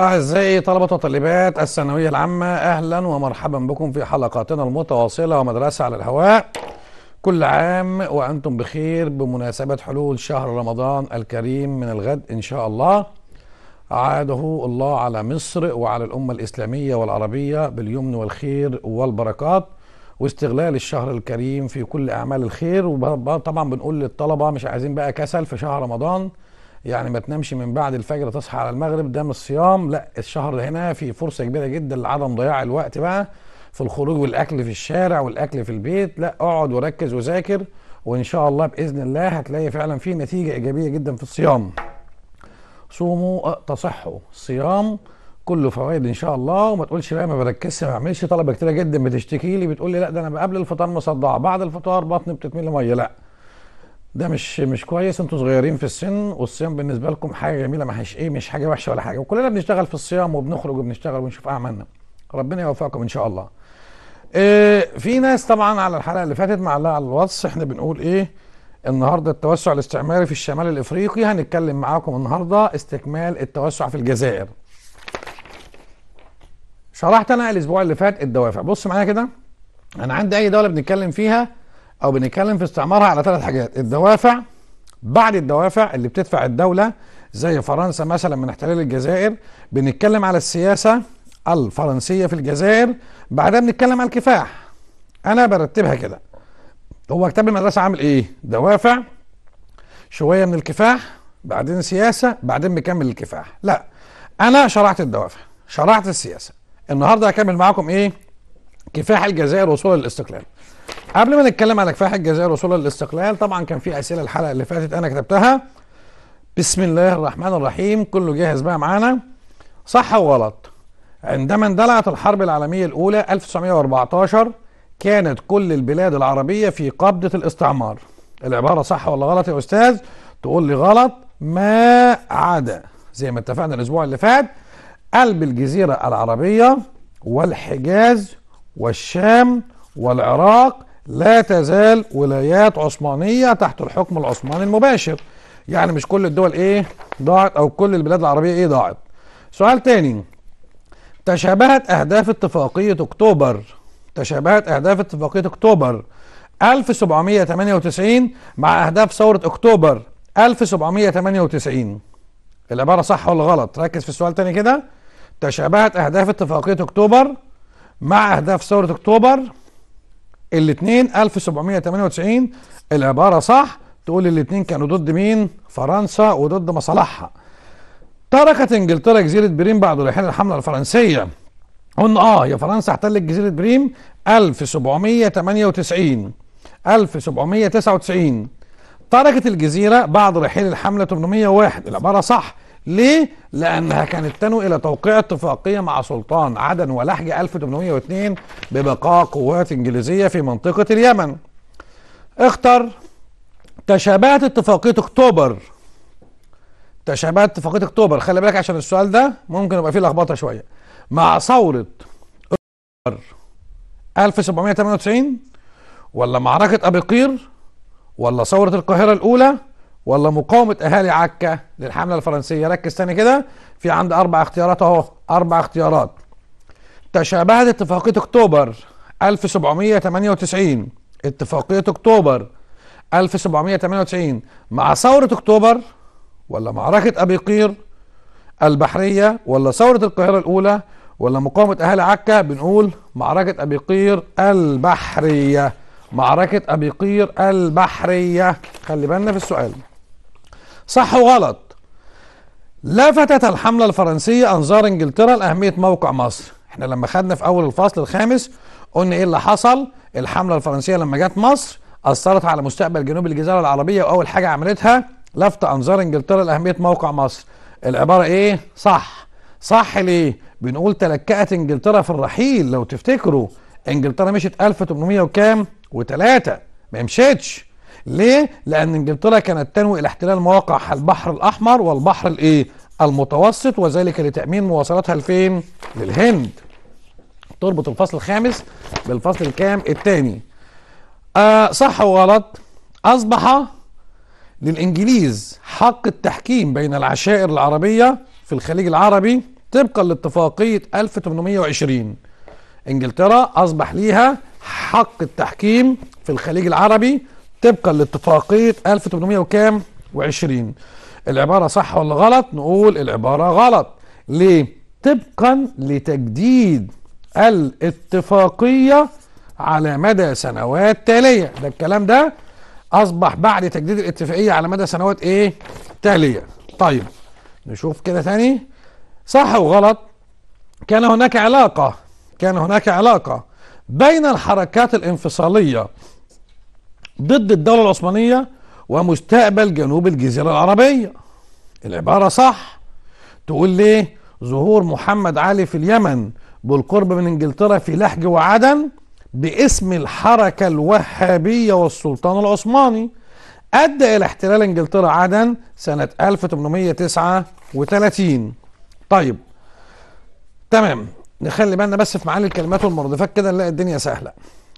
أعزائي طلبة وطالبات الثانوية العامة أهلا ومرحبا بكم في حلقاتنا المتواصلة ومدرسة على الهواء كل عام وأنتم بخير بمناسبة حلول شهر رمضان الكريم من الغد إن شاء الله عاده الله على مصر وعلى الأمة الإسلامية والعربية باليمن والخير والبركات واستغلال الشهر الكريم في كل أعمال الخير وطبعا بنقول للطلبة مش عايزين بقى كسل في شهر رمضان يعني ما تنامش من بعد الفجر تصحى على المغرب ده مش صيام لا الشهر هنا في فرصه كبيره جدا لعدم ضياع الوقت بقى في الخروج والاكل في الشارع والاكل في البيت لا اقعد وركز وذاكر وان شاء الله باذن الله هتلاقي فعلا في نتيجه ايجابيه جدا في الصيام صوموا أه، تصحوا الصيام كله فوائد ان شاء الله وما تقولش بقى ما بركزش ما بعملش طلبه كتيره جدا بتشتكي لي بتقول لي لا ده انا قبل الفطار مصدعه بعد الفطار بطني بتتملي ميه لا ده مش مش كويس انتوا صغيرين في السن والصيام بالنسبه لكم حاجه جميله ما هيش ايه مش حاجه وحشه ولا حاجه وكلنا بنشتغل في الصيام وبنخرج وبنشتغل ونشوف اعمالنا ربنا يوفقكم ان شاء الله اه في ناس طبعا على الحلقه اللي فاتت معلقه على الواتس احنا بنقول ايه النهارده التوسع الاستعماري في الشمال الافريقي هنتكلم معاكم النهارده استكمال التوسع في الجزائر شرحت انا الاسبوع اللي فات الدوافع بص معايا كده انا عندي اي دوله بنتكلم فيها او بنتكلم في استعمارها على ثلاث حاجات الدوافع بعد الدوافع اللي بتدفع الدوله زي فرنسا مثلا من احتلال الجزائر بنتكلم على السياسه الفرنسيه في الجزائر بعدها بنتكلم على الكفاح انا برتبها كده هو كتاب المدرسه عامل ايه دوافع شويه من الكفاح بعدين سياسه بعدين بكمل الكفاح لا انا شرحت الدوافع شرحت السياسه النهارده هكمل معاكم ايه كفاح الجزائر وصولا للاستقلال قبل ما نتكلم على كفاح الجزائر وصولا للاستقلال طبعا كان في اسئله الحلقه اللي فاتت انا كتبتها بسم الله الرحمن الرحيم كله جاهز بقى معانا صح وغلط عندما اندلعت الحرب العالميه الاولى 1914 كانت كل البلاد العربيه في قبضه الاستعمار العباره صح ولا غلط يا استاذ تقول لي غلط ما عدا زي ما اتفقنا الاسبوع اللي فات قلب الجزيره العربيه والحجاز والشام والعراق لا تزال ولايات عثمانية تحت الحكم العثماني المباشر يعني مش كل الدول ايه ضاعت او كل البلاد العربية ايه ضاعت سؤال تاني تشابهت اهداف اتفاقية اكتوبر تشابهت اهداف اتفاقية اكتوبر 1798 مع اهداف ثورة اكتوبر 1798 العبارة صح ولا غلط ركز في السؤال تاني كده تشابهت اهداف اتفاقية اكتوبر مع اهداف ثورة اكتوبر الاثنين 1798 العبارة صح تقول الاثنين كانوا ضد مين فرنسا وضد مصالحها تركت انجلترا جزيرة بريم بعد رحيل الحملة الفرنسية قلنا اه هي فرنسا احتلت جزيرة بريم 1798 1799 تركت الجزيرة بعد رحيل الحملة 801 العبارة صح ليه؟ لأنها كانت تنوي إلى توقيع اتفاقية مع سلطان عدن ولحج 1802 ببقاء قوات إنجليزية في منطقة اليمن. اختر تشابهت اتفاقية أكتوبر تشابهت اتفاقية أكتوبر خلي بالك عشان السؤال ده ممكن يبقى فيه لخبطة شوية مع ثورة أكتوبر 1798 ولا معركة أبي قير ولا ثورة القاهرة الأولى ولا مقاومة أهالي عكا للحملة الفرنسية ركز تاني كده في عند أربع اختيارات أهو أربع اختيارات تشابهت اتفاقية أكتوبر 1798 اتفاقية أكتوبر 1798 مع ثورة أكتوبر ولا معركة أبي قير البحرية ولا ثورة القاهرة الأولى ولا مقاومة أهالي عكا بنقول معركة أبي قير البحرية معركة أبي قير البحرية خلي بالنا في السؤال صح وغلط لفتت الحملة الفرنسية أنظار إنجلترا لأهمية موقع مصر احنا لما خدنا في أول الفصل الخامس قلنا إيه اللي حصل الحملة الفرنسية لما جت مصر أثرت على مستقبل جنوب الجزيرة العربية وأول حاجة عملتها لفت أنظار إنجلترا لأهمية موقع مصر العبارة إيه صح صح ليه بنقول تلكأت إنجلترا في الرحيل لو تفتكروا إنجلترا مشيت 1800 وكام وتلاتة ما مشيتش ليه؟ لأن إنجلترا كانت تنوي الاحتلال مواقع البحر الأحمر والبحر الإيه؟ المتوسط وذلك لتأمين مواصلاتها لفين؟ للهند. تربط الفصل الخامس بالفصل الكام الثاني. آه صح وغلط أصبح للإنجليز حق التحكيم بين العشائر العربية في الخليج العربي طبقا لاتفاقية 1820 إنجلترا أصبح ليها حق التحكيم في الخليج العربي طبقا لاتفاقيه 1800 وكام و20 العباره صح ولا غلط نقول العباره غلط ليه طبقا لتجديد الاتفاقيه على مدى سنوات تاليه ده الكلام ده اصبح بعد تجديد الاتفاقيه على مدى سنوات ايه تاليه طيب نشوف كده تاني صح وغلط كان هناك علاقه كان هناك علاقه بين الحركات الانفصاليه ضد الدولة العثمانية ومستقبل جنوب الجزيرة العربية العبارة صح تقول ليه ظهور محمد علي في اليمن بالقرب من انجلترا في لحج وعدن باسم الحركة الوهابية والسلطان العثماني أدى إلى احتلال انجلترا عدن سنة 1839 طيب تمام نخلي بالنا بس في معالي الكلمات والمرادفات كده نلاقي الدنيا سهلة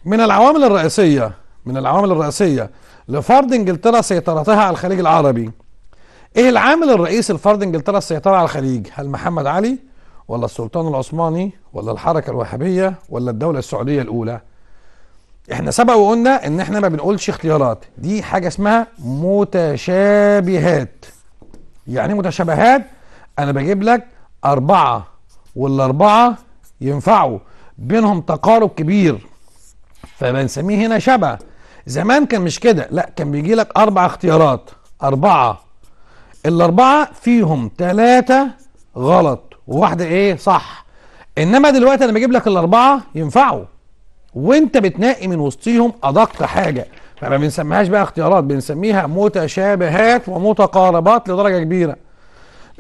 من العوامل الرئيسية من العوامل الرئيسية لفرض انجلترا سيطرتها على الخليج العربي ايه العامل الرئيسي لفرض انجلترا السيطرة على الخليج هل محمد علي ولا السلطان العثماني ولا الحركة الوهابية ولا الدولة السعودية الاولى احنا سبق وقلنا ان احنا ما بنقولش اختيارات دي حاجة اسمها متشابهات يعني متشابهات انا بجيب لك اربعة والاربعة ينفعوا بينهم تقارب كبير فبنسميه هنا شبه زمان كان مش كده لا كان بيجي لك اربع اختيارات اربعه الاربعه فيهم ثلاثه غلط وواحده ايه صح انما دلوقتي انا بجيب لك الاربعه ينفعوا وانت بتنقي من وسطيهم ادق حاجه فما بنسميهاش بقى اختيارات بنسميها متشابهات ومتقاربات لدرجه كبيره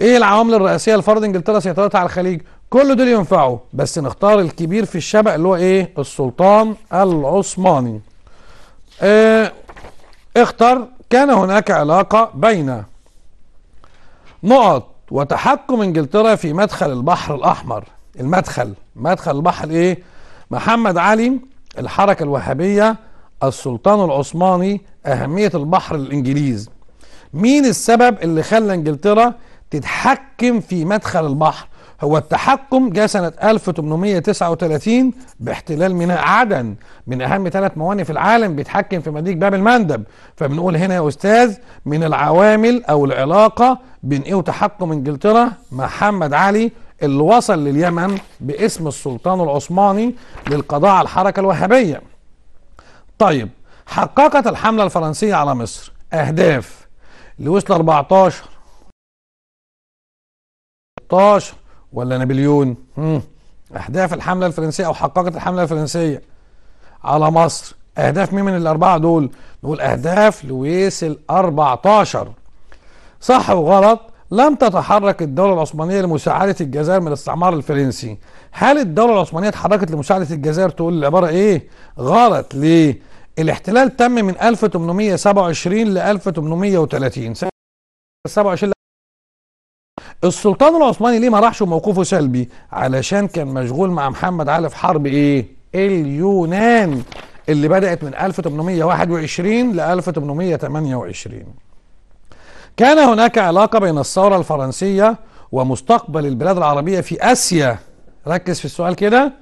ايه العوامل الرئيسيه لفرض انجلترا سيطرتها على الخليج كل دول ينفعوا بس نختار الكبير في الشبه اللي هو ايه السلطان العثماني آه، اختر كان هناك علاقة بين نقط وتحكم انجلترا في مدخل البحر الاحمر المدخل مدخل البحر ايه محمد علي الحركة الوهابية السلطان العثماني اهمية البحر للانجليز مين السبب اللي خلى انجلترا تتحكم في مدخل البحر هو التحكم جاء سنة 1839 باحتلال ميناء عدن من أهم ثلاث موانئ في العالم بيتحكم في مدينة باب المندب فبنقول هنا يا أستاذ من العوامل أو العلاقة بين إيه وتحكم إنجلترا محمد علي اللي وصل لليمن باسم السلطان العثماني للقضاء على الحركة الوهابية طيب حققت الحملة الفرنسية على مصر أهداف لوصل 14 14 ولا نابليون أهداف الحملة الفرنسية أو حققت الحملة الفرنسية على مصر أهداف مين من الأربعة دول؟ نقول أهداف لويس ال14 صح وغلط لم تتحرك الدولة العثمانية لمساعدة الجزائر من الاستعمار الفرنسي هل الدولة العثمانية اتحركت لمساعدة الجزائر تقول العبارة ايه غلط ليه الاحتلال تم من 1827 ل 1830 سنة 27 السلطان العثماني ليه ما راحش وموقفه سلبي علشان كان مشغول مع محمد علي في حرب ايه اليونان اللي بدأت من 1821 ل 1828 كان هناك علاقة بين الثورة الفرنسية ومستقبل البلاد العربية في آسيا ركز في السؤال كده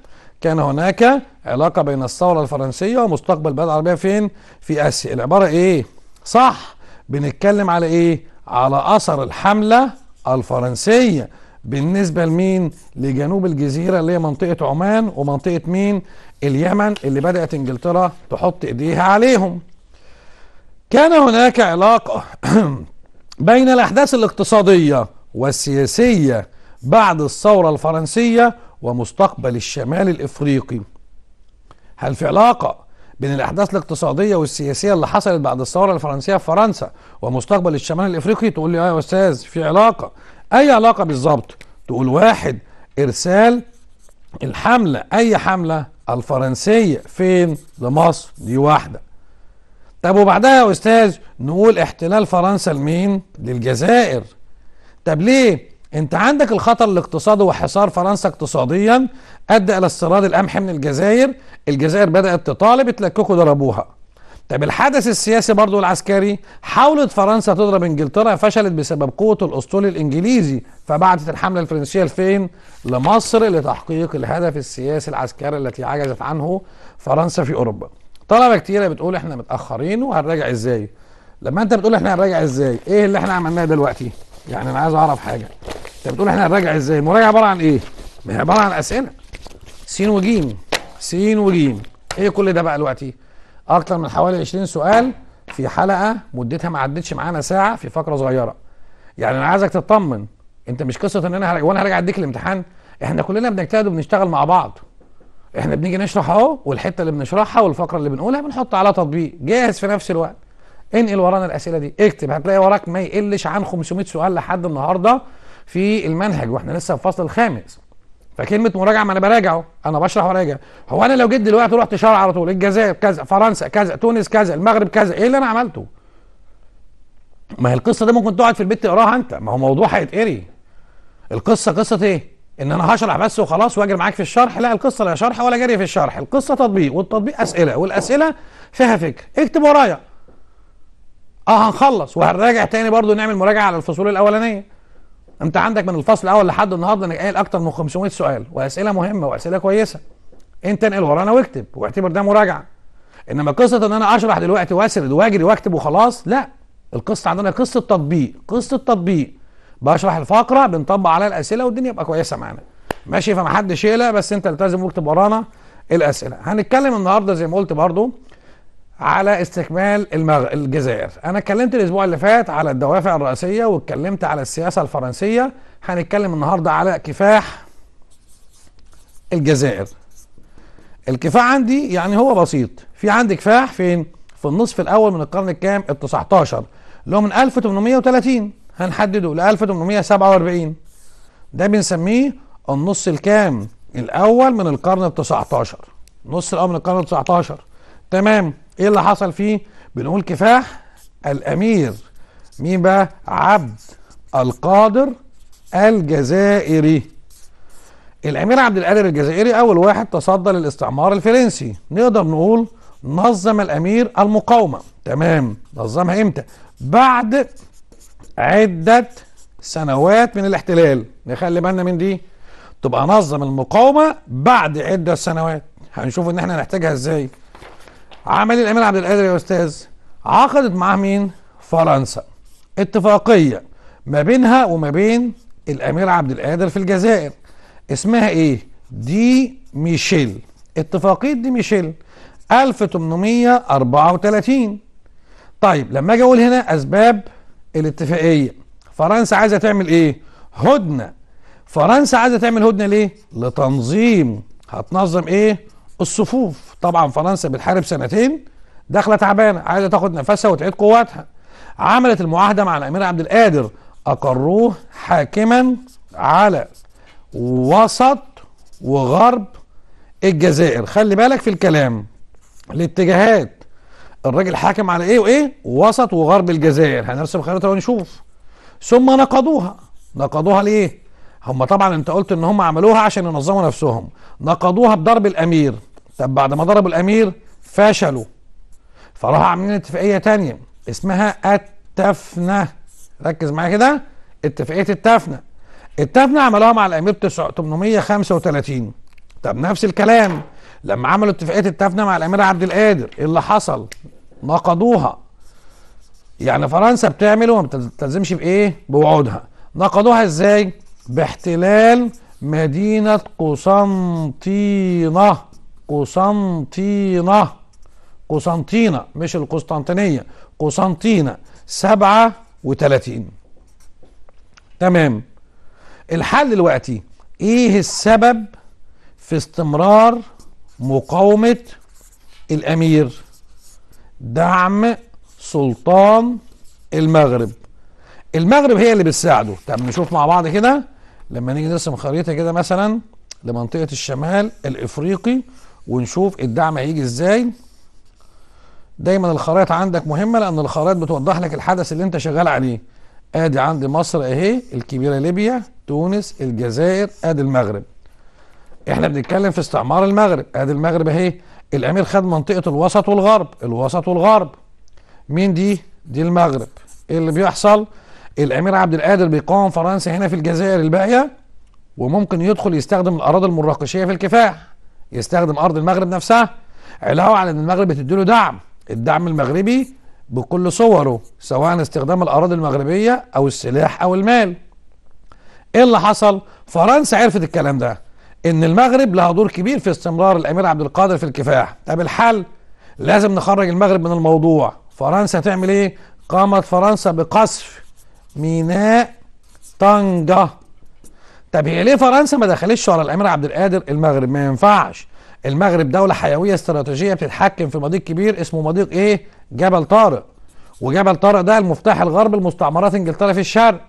كان هناك علاقة بين الثورة الفرنسية ومستقبل البلاد العربية فين؟ في آسيا العبارة إيه؟ صح بنتكلم على إيه؟ على أثر الحملة الفرنسية بالنسبة لمين لجنوب الجزيرة اللي هي منطقة عمان ومنطقة مين اليمن اللي بدأت انجلترا تحط ايديها عليهم كان هناك علاقة بين الأحداث الاقتصادية والسياسية بعد الثورة الفرنسية ومستقبل الشمال الإفريقي هل في علاقة بين الاحداث الاقتصاديه والسياسيه اللي حصلت بعد الثوره الفرنسيه في فرنسا ومستقبل الشمال الافريقي تقول لي اه يا استاذ في علاقه اي علاقه بالظبط تقول واحد ارسال الحمله اي حمله الفرنسيه فين لمصر دي واحده طب وبعدها يا استاذ نقول احتلال فرنسا لمين للجزائر طب ليه انت عندك الخطر الاقتصادي وحصار فرنسا اقتصاديا ادى الى استيراد القمح من الجزائر الجزائر بدات تطالب اتلككوا ضربوها طب الحدث السياسي برضه العسكري حاولت فرنسا تضرب انجلترا فشلت بسبب قوه الاسطول الانجليزي فبعتت الحمله الفرنسيه لفين لمصر لتحقيق الهدف السياسي العسكري التي عجزت عنه فرنسا في اوروبا طلبه كتيره بتقول احنا متاخرين وهنراجع ازاي لما انت بتقول احنا هنراجع ازاي ايه اللي احنا عملناه دلوقتي يعني انا عايز اعرف حاجه بتقول احنا هنراجع ازاي؟ المراجعه عباره عن ايه؟ ما هي عباره عن اسئله س وج س وج ايه كل ده بقى دلوقتي؟ اكتر من حوالي 20 سؤال في حلقه مدتها ما عدتش معانا ساعه في فقره صغيره. يعني انا عايزك تطمن انت مش قصه ان انا هرجع وانا هرجع اديك الامتحان احنا كلنا بنجتهد وبنشتغل مع بعض. احنا بنيجي نشرح اهو والحته اللي بنشرحها والفقره اللي بنقولها بنحط على تطبيق جاهز في نفس الوقت. انقل ورانا الاسئله دي اكتب هتلاقي وراك ما يقلش عن 500 سؤال لحد النهارده في المنهج واحنا لسه في الفصل الخامس فكلمه مراجعه ما انا براجع اهو انا بشرح وراجع هو انا لو جيت دلوقتي رحت شارع على طول الجزائر كذا فرنسا كذا تونس كذا المغرب كذا ايه اللي انا عملته ما هي القصه دي ممكن تقعد في البيت تقراها انت ما هو موضوع هيتقري القصه قصه ايه ان انا هشرح بس وخلاص واجري معاك في الشرح لا القصه لا شرح ولا جري في الشرح القصه تطبيق والتطبيق اسئله والاسئله فيها فكر اكتب ورايا اه هنخلص وهنراجع تاني برضو نعمل مراجعه على الفصول الاولانيه انت عندك من الفصل الاول لحد النهارده انك قايل اكتر من 500 سؤال واسئله مهمه واسئله كويسه انت انقل ورانا واكتب واعتبر ده مراجعه انما قصه ان انا اشرح دلوقتي واسرد واجري واكتب وخلاص لا القصه عندنا قصه تطبيق قصه تطبيق بشرح الفقره بنطبق عليها الاسئله والدنيا يبقى كويسه معانا ماشي فمحدش يقلق بس انت التزم واكتب ورانا الاسئله هنتكلم النهارده زي ما قلت برضو على استكمال المغ... الجزائر انا اتكلمت الاسبوع اللي فات على الدوافع الرئيسيه واتكلمت على السياسه الفرنسيه هنتكلم النهارده على كفاح الجزائر الكفاح عندي يعني هو بسيط في عندي كفاح فين في النصف الاول من القرن الكام ال 19 اللي هو من 1830 هنحدده ل 1847 ده بنسميه النص الكام الاول من القرن ال 19 النص الاول من القرن ال 19 تمام ايه اللي حصل فيه بنقول كفاح الامير مين بقى عبد القادر الجزائري الامير عبد القادر الجزائري اول واحد تصدى للاستعمار الفرنسي نقدر نقول نظم الامير المقاومه تمام نظمها امتى بعد عده سنوات من الاحتلال نخلي بالنا من دي تبقى نظم المقاومه بعد عده سنوات هنشوف ان احنا نحتاجها ازاي عمل الامير عبد القادر يا استاذ عقدت معاه مين فرنسا اتفاقيه ما بينها وما بين الامير عبد القادر في الجزائر اسمها ايه دي ميشيل اتفاقيه دي ميشيل 1834 طيب لما اجي اقول هنا اسباب الاتفاقيه فرنسا عايزه تعمل ايه هدنه فرنسا عايزه تعمل هدنه ليه لتنظيم هتنظم ايه الصفوف طبعا فرنسا بتحارب سنتين داخله تعبانه عايزه تاخد نفسها وتعيد قواتها عملت المعاهده مع الامير عبد القادر اقروه حاكما على وسط وغرب الجزائر خلي بالك في الكلام الاتجاهات الراجل حاكم على ايه وايه وسط وغرب الجزائر هنرسم خريطه ونشوف ثم نقضوها نقضوها ليه هم طبعا انت قلت ان هم عملوها عشان ينظموا نفسهم نقضوها بضرب الامير طب بعد ما ضربوا الامير فشلوا فراحوا عاملين اتفاقيه تانية اسمها التفنه ركز معايا كده اتفاقيه التفنه التفنه عملوها مع الامير 835 طب نفس الكلام لما عملوا اتفاقيه التفنه مع الامير عبد القادر ايه اللي حصل نقضوها يعني فرنسا بتعمل وما بتلتزمش بايه بوعودها نقضوها ازاي باحتلال مدينة قسنطينة قسنطينة قسنطينة مش القسطنطينية قسنطينة سبعة وتلاتين تمام الحل دلوقتي ايه السبب في استمرار مقاومة الامير دعم سلطان المغرب المغرب هي اللي بتساعده طب نشوف مع بعض كده لما نيجي نرسم خريطه كده مثلا لمنطقه الشمال الافريقي ونشوف الدعم هيجي ازاي دايما الخرائط عندك مهمه لان الخرائط بتوضح لك الحدث اللي انت شغال عليه ادي عندي مصر اهي الكبيره ليبيا تونس الجزائر ادي المغرب احنا بنتكلم في استعمار المغرب ادي المغرب اهي الامير خد منطقه الوسط والغرب الوسط والغرب مين دي دي المغرب ايه اللي بيحصل الامير عبد القادر بيقاوم فرنسا هنا في الجزائر الباقيه وممكن يدخل يستخدم الاراضي المراقشيه في الكفاح يستخدم ارض المغرب نفسها علاوه على ان المغرب بتديله دعم الدعم المغربي بكل صوره سواء استخدام الاراضي المغربيه او السلاح او المال ايه اللي حصل فرنسا عرفت الكلام ده ان المغرب لها دور كبير في استمرار الامير عبد القادر في الكفاح طب الحل لازم نخرج المغرب من الموضوع فرنسا تعمل ايه قامت فرنسا بقصف ميناء طنجة طب هي ليه فرنسا ما دخلتش ورا الامير عبد القادر المغرب ما ينفعش المغرب دولة حيوية استراتيجية بتتحكم في مضيق كبير اسمه مضيق ايه جبل طارق وجبل طارق ده المفتاح الغربي لمستعمرات انجلترا في الشرق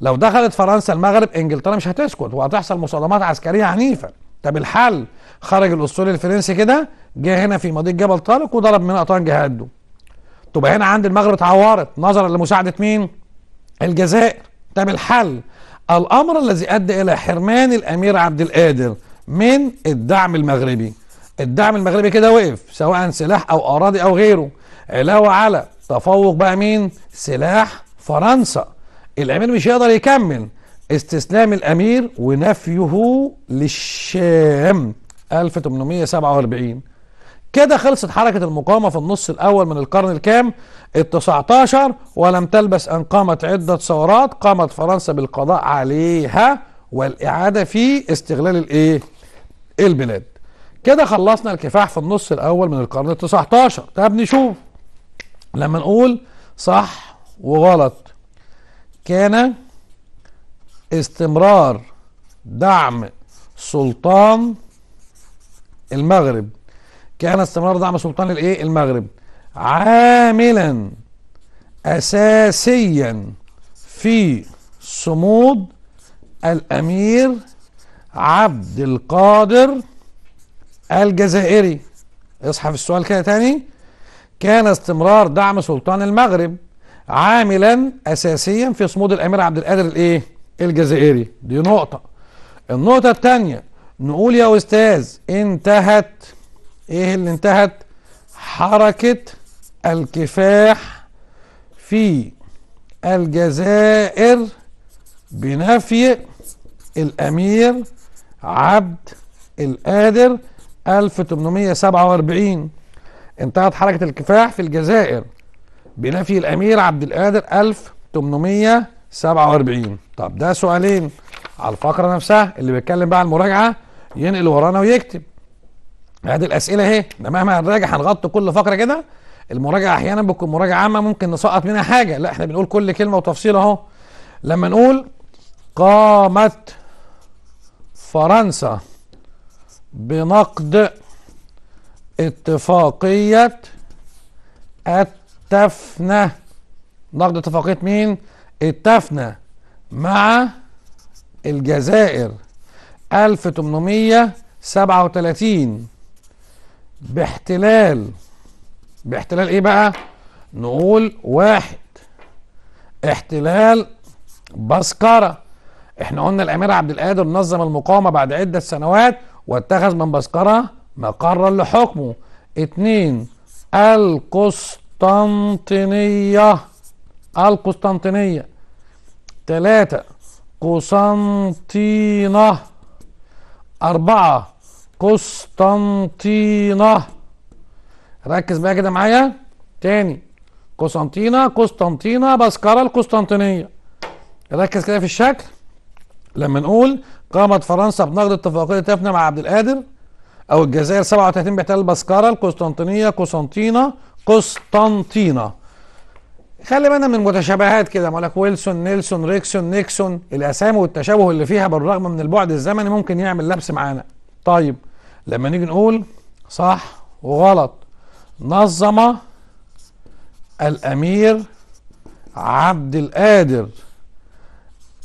لو دخلت فرنسا المغرب انجلترا مش هتسكت وهتحصل مصادمات عسكرية عنيفة طب الحل خرج الاسطول الفرنسي كده جه هنا في مضيق جبل طارق وضرب من طنجة هده تبقى هنا عند المغرب اتعورت نظرا لمساعدة مين؟ الجزائر ده بالحل الأمر الذي أدى إلى حرمان الأمير عبد القادر من الدعم المغربي الدعم المغربي كده وقف سواء سلاح أو أراضي أو غيره علاوة على تفوق بقى مين سلاح فرنسا الأمير مش هيقدر يكمل استسلام الأمير ونفيه للشام 1847 كده خلصت حركة المقاومة في النص الأول من القرن الكام التسعة عشر ولم تلبس أن قامت عدة ثورات قامت فرنسا بالقضاء عليها والإعادة في استغلال الإيه البلاد كده خلصنا الكفاح في النص الأول من القرن التسعة عشر طب نشوف لما نقول صح وغلط كان استمرار دعم سلطان المغرب كان استمرار دعم سلطان الايه المغرب عاملا اساسيا في صمود الامير عبد القادر الجزائري اصحى في السؤال كده تاني كان استمرار دعم سلطان المغرب عاملا اساسيا في صمود الامير عبد القادر الايه الجزائري دي نقطه النقطه الثانيه نقول يا استاذ انتهت ايه اللي انتهت حركة الكفاح في الجزائر بنفي الامير عبد القادر 1847 انتهت حركة الكفاح في الجزائر بنفي الامير عبد القادر 1847 طب ده سؤالين على الفقرة نفسها اللي بيتكلم بقى عن المراجعة ينقل ورانا ويكتب هذه الاسئله اهي ده مهما هنراجع هنغطي كل فقره كده المراجعه احيانا بتكون مراجعه عامه ممكن نسقط منها حاجه لا احنا بنقول كل كلمه وتفصيل اهو لما نقول قامت فرنسا بنقد اتفاقيه التفنه نقد اتفاقيه مين التفنه مع الجزائر 1837 باحتلال باحتلال ايه بقى نقول واحد احتلال بسكرة احنا قلنا الامير عبد القادر نظم المقاومة بعد عدة سنوات واتخذ من بسكرة مقرا لحكمه اتنين القسطنطينية القسطنطينية تلاتة قسنطينة أربعة قسطنطينة ركز بقى كده معايا تاني قسطنطينة قسطنطينة بسكرة القسطنطينية ركز كده في الشكل لما نقول قامت فرنسا بنقض اتفاقية تفنى مع عبد القادر أو الجزائر 37 باحتلال البسكرة القسطنطينية قسطنطينة قسطنطينة خلي بالنا من المتشابهات كده ما لك ويلسون نيلسون ريكسون نيكسون الأسامي والتشابه اللي فيها بالرغم من البعد الزمني ممكن يعمل لبس معانا طيب لما نيجي نقول صح وغلط نظم الامير عبد القادر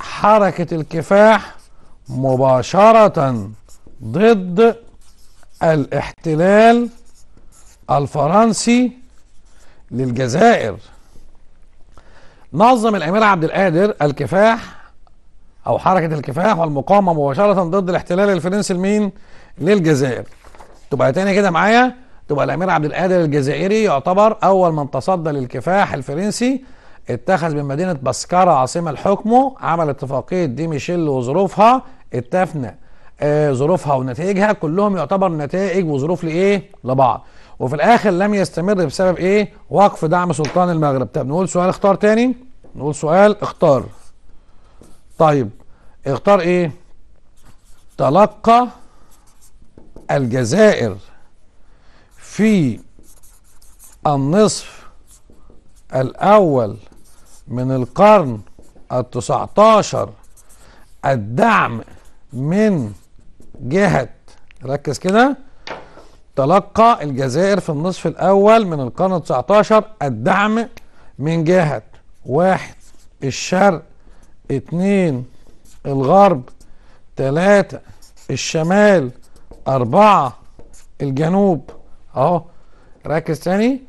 حركه الكفاح مباشره ضد الاحتلال الفرنسي للجزائر نظم الامير عبد القادر الكفاح او حركه الكفاح والمقاومه مباشره ضد الاحتلال الفرنسي لمين للجزائر تبقى تاني كده معايا تبقى الامير عبد القادر الجزائري يعتبر اول من تصدى للكفاح الفرنسي اتخذ من مدينه بسكرة عاصمه لحكمه عمل اتفاقيه دي ميشيل وظروفها اتفنى آه ظروفها ونتائجها كلهم يعتبر نتائج وظروف لايه لبعض وفي الاخر لم يستمر بسبب ايه وقف دعم سلطان المغرب طب نقول سؤال اختار تاني نقول سؤال اختار طيب اختار ايه تلقى الجزائر في النصف الأول من القرن التسعتاشر الدعم من جهة ركز كده تلقى الجزائر في النصف الأول من القرن التسعتاشر الدعم من جهة واحد الشرق اتنين الغرب تلاتة الشمال أربعة الجنوب أهو ركز تاني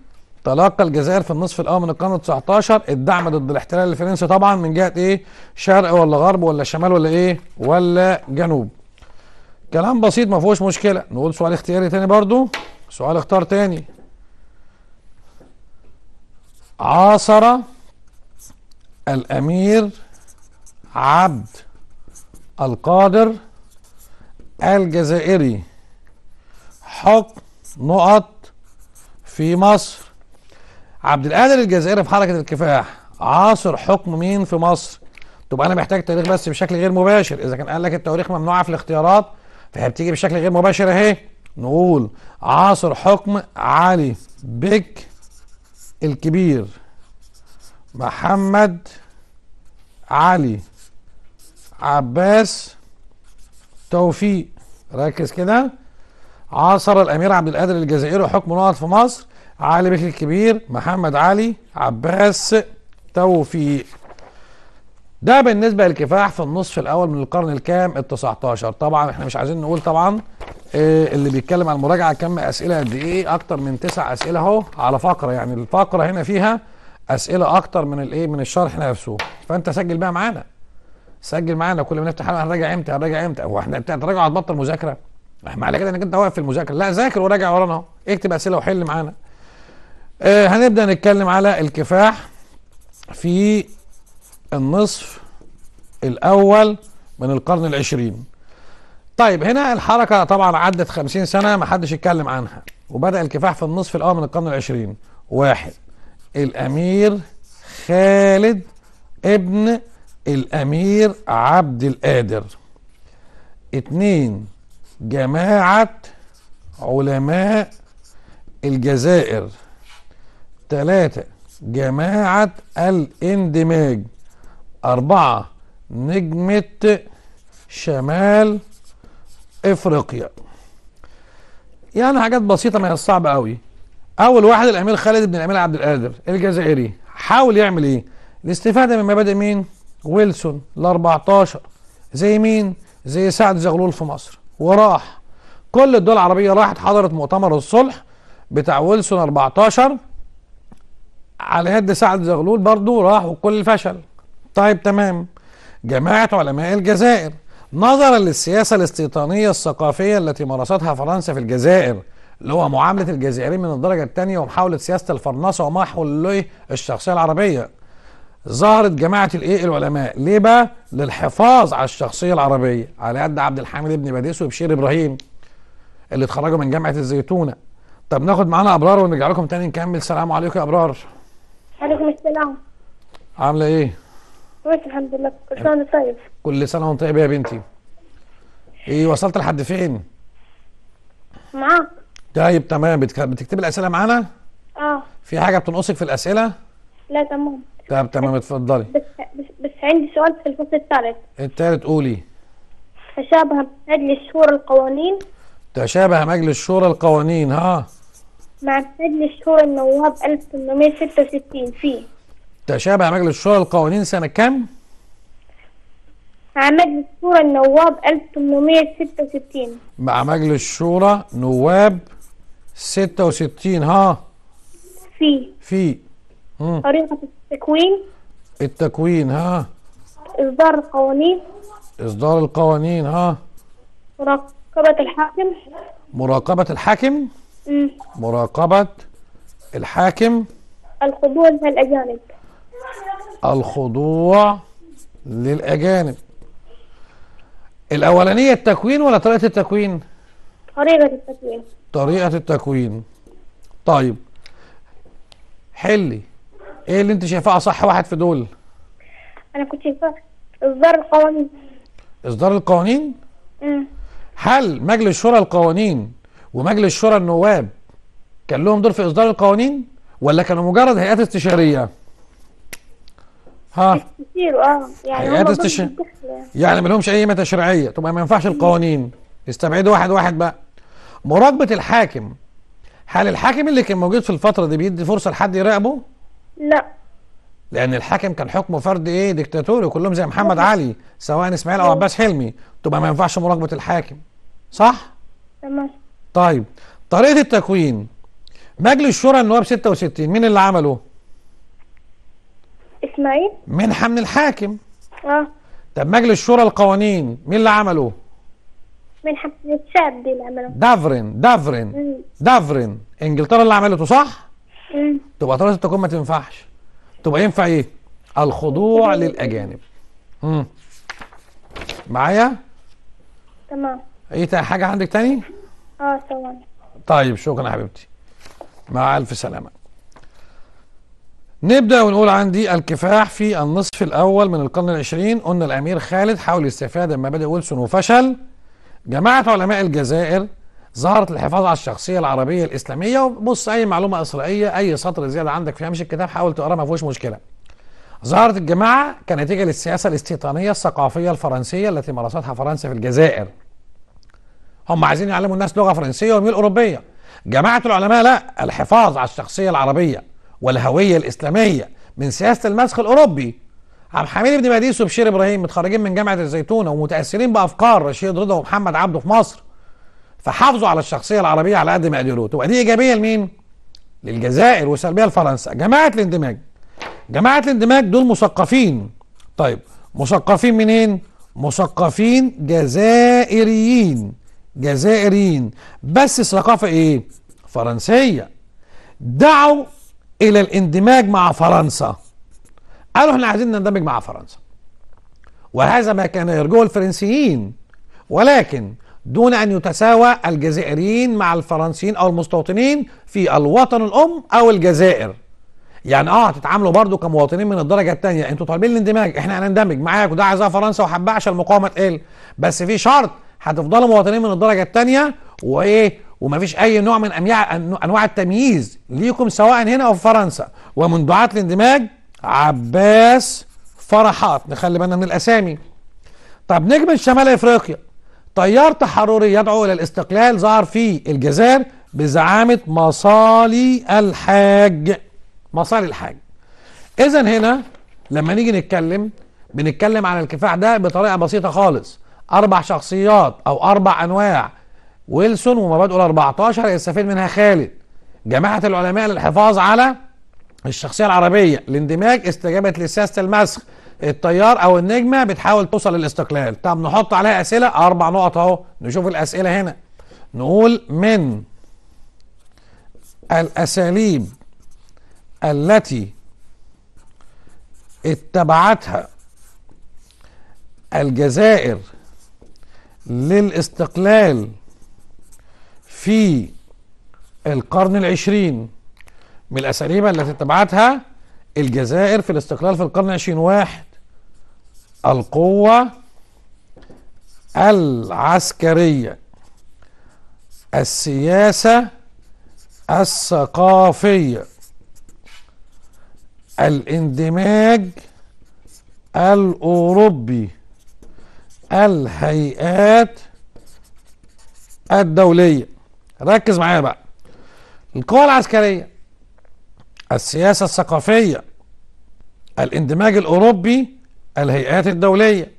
تلقى الجزائر في النصف الأول من القرن ال 19 الدعم ضد الاحتلال الفرنسي طبعا من جهة إيه؟ شرق ولا غرب ولا شمال ولا إيه؟ ولا جنوب. كلام بسيط ما فيهوش مشكلة، نقول سؤال اختياري تاني برضو سؤال اختار تاني. عاصر الأمير عبد القادر الجزائري حكم نقط في مصر عبد القادر الجزائري في حركه الكفاح عاصر حكم مين في مصر تبقى انا محتاج تاريخ بس بشكل غير مباشر اذا كان قال لك التواريخ ممنوعه في الاختيارات فهي بتيجي بشكل غير مباشر اهي نقول عاصر حكم علي بك الكبير محمد علي عباس توفيق ركز كده عاصر الامير عبد القادر الجزائري حكم نقط في مصر علي بك الكبير محمد علي عباس توفيق ده بالنسبه للكفاح في النصف الاول من القرن الكام ال19 طبعا احنا مش عايزين نقول طبعا إيه اللي بيتكلم عن المراجعه كم اسئله قد ايه اكتر من تسع اسئله اهو على فقره يعني الفقره هنا فيها اسئله اكتر من الايه من الشرح نفسه فانت سجل بقى معانا سجل معانا كل ما نفتح حلقه هنراجع امتى هنراجع امتى هو احنا هتراجع هتبطل مذاكره على كده انك انت واقف في المذاكره لا ذاكر وراجع ورانا اهو اكتب اسئله وحل معانا آه هنبدا نتكلم على الكفاح في النصف الاول من القرن العشرين طيب هنا الحركه طبعا عدت 50 سنه ما حدش يتكلم عنها وبدا الكفاح في النصف الاول من القرن العشرين واحد الامير خالد ابن الامير عبد القادر اتنين جماعة علماء الجزائر تلاتة جماعة الاندماج أربعة نجمة شمال إفريقيا يعني حاجات بسيطة ما هي صعبة قوي أول واحد الأمير خالد بن الأمير عبد القادر الجزائري حاول يعمل إيه الاستفادة من مبادئ مين ويلسون ال 14 زي مين؟ زي سعد زغلول في مصر وراح كل الدول العربيه راحت حضرت مؤتمر الصلح بتاع ويلسون 14 على يد سعد زغلول برضه راح وكل فشل طيب تمام جماعه علماء الجزائر نظرا للسياسه الاستيطانيه الثقافيه التي مارستها فرنسا في الجزائر اللي هو معامله الجزائريين من الدرجه الثانيه ومحاوله سياسه الفرنسه ومحو الشخصيه العربيه ظهرت جماعه الايه العلماء ليه بقى للحفاظ على الشخصيه العربيه على يد عبد الحميد بن باديس وبشير ابراهيم اللي اتخرجوا من جامعه الزيتونه طب ناخد معانا ابرار ونرجع لكم تاني نكمل سلام عليكم يا ابرار عليكم السلام عامله ايه كويس الحمد لله كل سنه وانت طيب كل سنه وانت طيب يا بنتي ايه وصلت لحد فين معاك طيب تمام بتكتب الاسئله معانا اه في حاجه بتنقصك في الاسئله لا تمام طب تمام اتفضلي بس, بس عندي سؤال في الفصل الثالث الثالث قولي تشابه مجلس شورى القوانين تشابه مجلس شورى القوانين ها مع مجلس شورى النواب 1866 فيه تشابه مجلس شورى القوانين سنة كام؟ مع مجلس شورى النواب 1866 مع مجلس شورى نواب 66 ها في في طريقة التكوين التكوين ها إصدار القوانين إصدار القوانين ها مراقبة الحاكم مراقبة الحاكم مراقبة الحاكم الخضوع للأجانب الخضوع للأجانب الأولانية التكوين ولا طريقة التكوين؟ طريقة التكوين طريقة التكوين طيب حلي ايه اللي انت شايفاه اصح واحد في دول انا كنت شايفاه اصدار القوانين اصدار القوانين امم هل مجلس شورى القوانين ومجلس شورى النواب كان لهم دور في اصدار القوانين ولا كانوا مجرد هيئات استشاريه ها كتير اه يعني هيئات استشاريه يعني ما لهمش اي قيمه تشريعيه طب ما ينفعش القوانين استبعدوا واحد واحد بقى مراقبه الحاكم هل الحاكم اللي كان موجود في الفتره دي بيدي فرصه لحد يراقبه لا لان الحاكم كان حكمه فرد ايه ديكتاتوري كلهم زي محمد أوه. علي سواء اسماعيل او عباس حلمي تبقى ما ينفعش مراقبه الحاكم صح تمام طيب طريقه التكوين مجلس شورى النواب 66 مين اللي عمله اسماعيل منحه من الحاكم اه طب مجلس شورى القوانين مين اللي عمله منحه من الشاب دي اللي عمله دافرين دافرين دافرين انجلترا اللي عملته صح تبقى طريقه التكون ما تنفعش تبقى ينفع ايه الخضوع للاجانب امم معايا تمام ايه حاجه عندك تاني اه تمام طيب شكرا يا حبيبتي مع الف سلامه نبدأ ونقول عندي الكفاح في النصف الأول من القرن العشرين قلنا الأمير خالد حاول الاستفاده من مبادئ ويلسون وفشل جماعة علماء الجزائر ظهرت الحفاظ على الشخصية العربية الإسلامية وبص أي معلومة إسرائيلية أي سطر زيادة عندك في هامش الكتاب حاول تقراه ما فيهوش مشكلة. ظهرت الجماعة كنتيجة للسياسة الاستيطانية الثقافية الفرنسية التي مارستها فرنسا في الجزائر. هم عايزين يعلموا الناس لغة فرنسية وميل أوروبية. جماعة العلماء لا الحفاظ على الشخصية العربية والهوية الإسلامية من سياسة المسخ الأوروبي. عبد الحميد بن باديس وبشير إبراهيم متخرجين من جامعة الزيتونة ومتأثرين بأفكار رشيد رضا ومحمد عبده في مصر. فحافظوا على الشخصيه العربيه على قد ما قدروا تبقى دي ايجابيه لمين؟ للجزائر وسلبيه لفرنسا جماعه الاندماج جماعه الاندماج دول مثقفين طيب مثقفين منين؟ مثقفين جزائريين جزائريين بس ثقافه ايه؟ فرنسيه دعوا الى الاندماج مع فرنسا قالوا احنا عايزين نندمج مع فرنسا وهذا ما كان يرجوه الفرنسيين ولكن دون أن يتساوى الجزائريين مع الفرنسيين أو المستوطنين في الوطن الأم أو الجزائر يعني اه هتتعاملوا برضو كمواطنين من الدرجه الثانيه انتوا طالبين الاندماج احنا هنندمج معاك وده عايزها فرنسا وحبها عشان المقاومه تقل بس في شرط هتفضلوا مواطنين من الدرجه الثانيه وايه ومفيش اي نوع من انواع التمييز ليكم سواء هنا او في فرنسا ومن دعاه الاندماج عباس فرحات نخلي بالنا من الاسامي طب نجم شمال افريقيا تيار تحرري يدعو إلى الاستقلال ظهر في الجزائر بزعامة مصالي الحاج مصالي الحاج إذا هنا لما نيجي نتكلم بنتكلم على الكفاح ده بطريقة بسيطة خالص أربع شخصيات أو أربع أنواع ويلسون ومبادئه ال 14 يستفيد منها خالد جماعة العلماء للحفاظ على الشخصية العربية الاندماج استجابة لسياسة المسخ التيار او النجمه بتحاول توصل للاستقلال طب نحط عليها اسئله اربع نقط اهو نشوف الاسئله هنا نقول من الاساليب التي اتبعتها الجزائر للاستقلال في القرن العشرين من الاساليب التي اتبعتها الجزائر في الاستقلال في القرن العشرين واحد القوة العسكرية السياسة الثقافية الاندماج الأوروبي الهيئات الدولية ركز معايا بقى القوى العسكرية السياسة الثقافية الاندماج الأوروبي الهيئات الدولية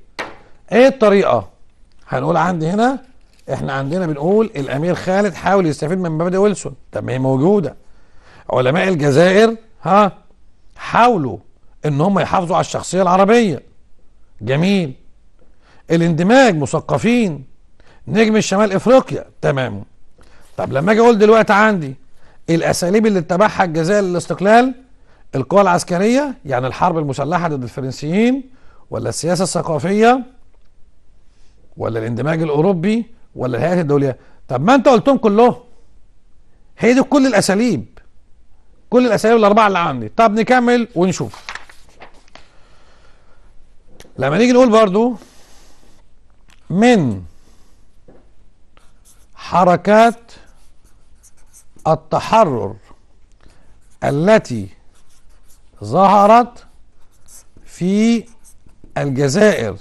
ايه الطريقة هنقول عندي هنا احنا عندنا بنقول الامير خالد حاول يستفيد من مبادئ ويلسون طب ما هي موجودة علماء الجزائر ها حاولوا ان هم يحافظوا على الشخصية العربية جميل الاندماج مثقفين نجم الشمال افريقيا تمام طب لما اجي اقول دلوقتي عندي الاساليب اللي اتبعها الجزائر للاستقلال القوى العسكريه يعني الحرب المسلحه ضد الفرنسيين ولا السياسة الثقافية ولا الاندماج الأوروبي ولا الهيئات الدولية طب ما أنت قلتهم كلهم هي دي كل الأساليب كل الأساليب الأربعة اللي عندي طب نكمل ونشوف لما نيجي نقول برضو من حركات التحرر التي ظهرت في الجزائر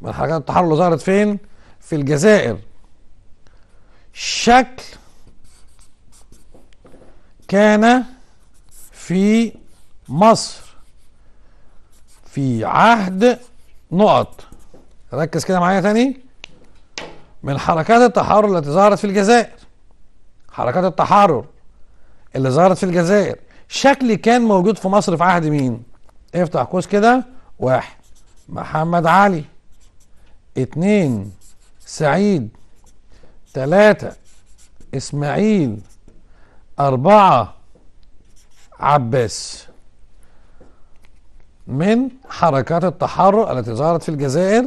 من حركات التحرر اللي ظهرت فين في الجزائر شكل كان في مصر في عهد نقط ركز كده معايا تاني من حركات التحرر التي ظهرت في الجزائر حركات التحرر اللي ظهرت في الجزائر شكل كان موجود في مصر في عهد مين افتح قوس كده واحد محمد علي اتنين سعيد تلاتة اسماعيل أربعة عباس من حركات التحرر التي ظهرت في الجزائر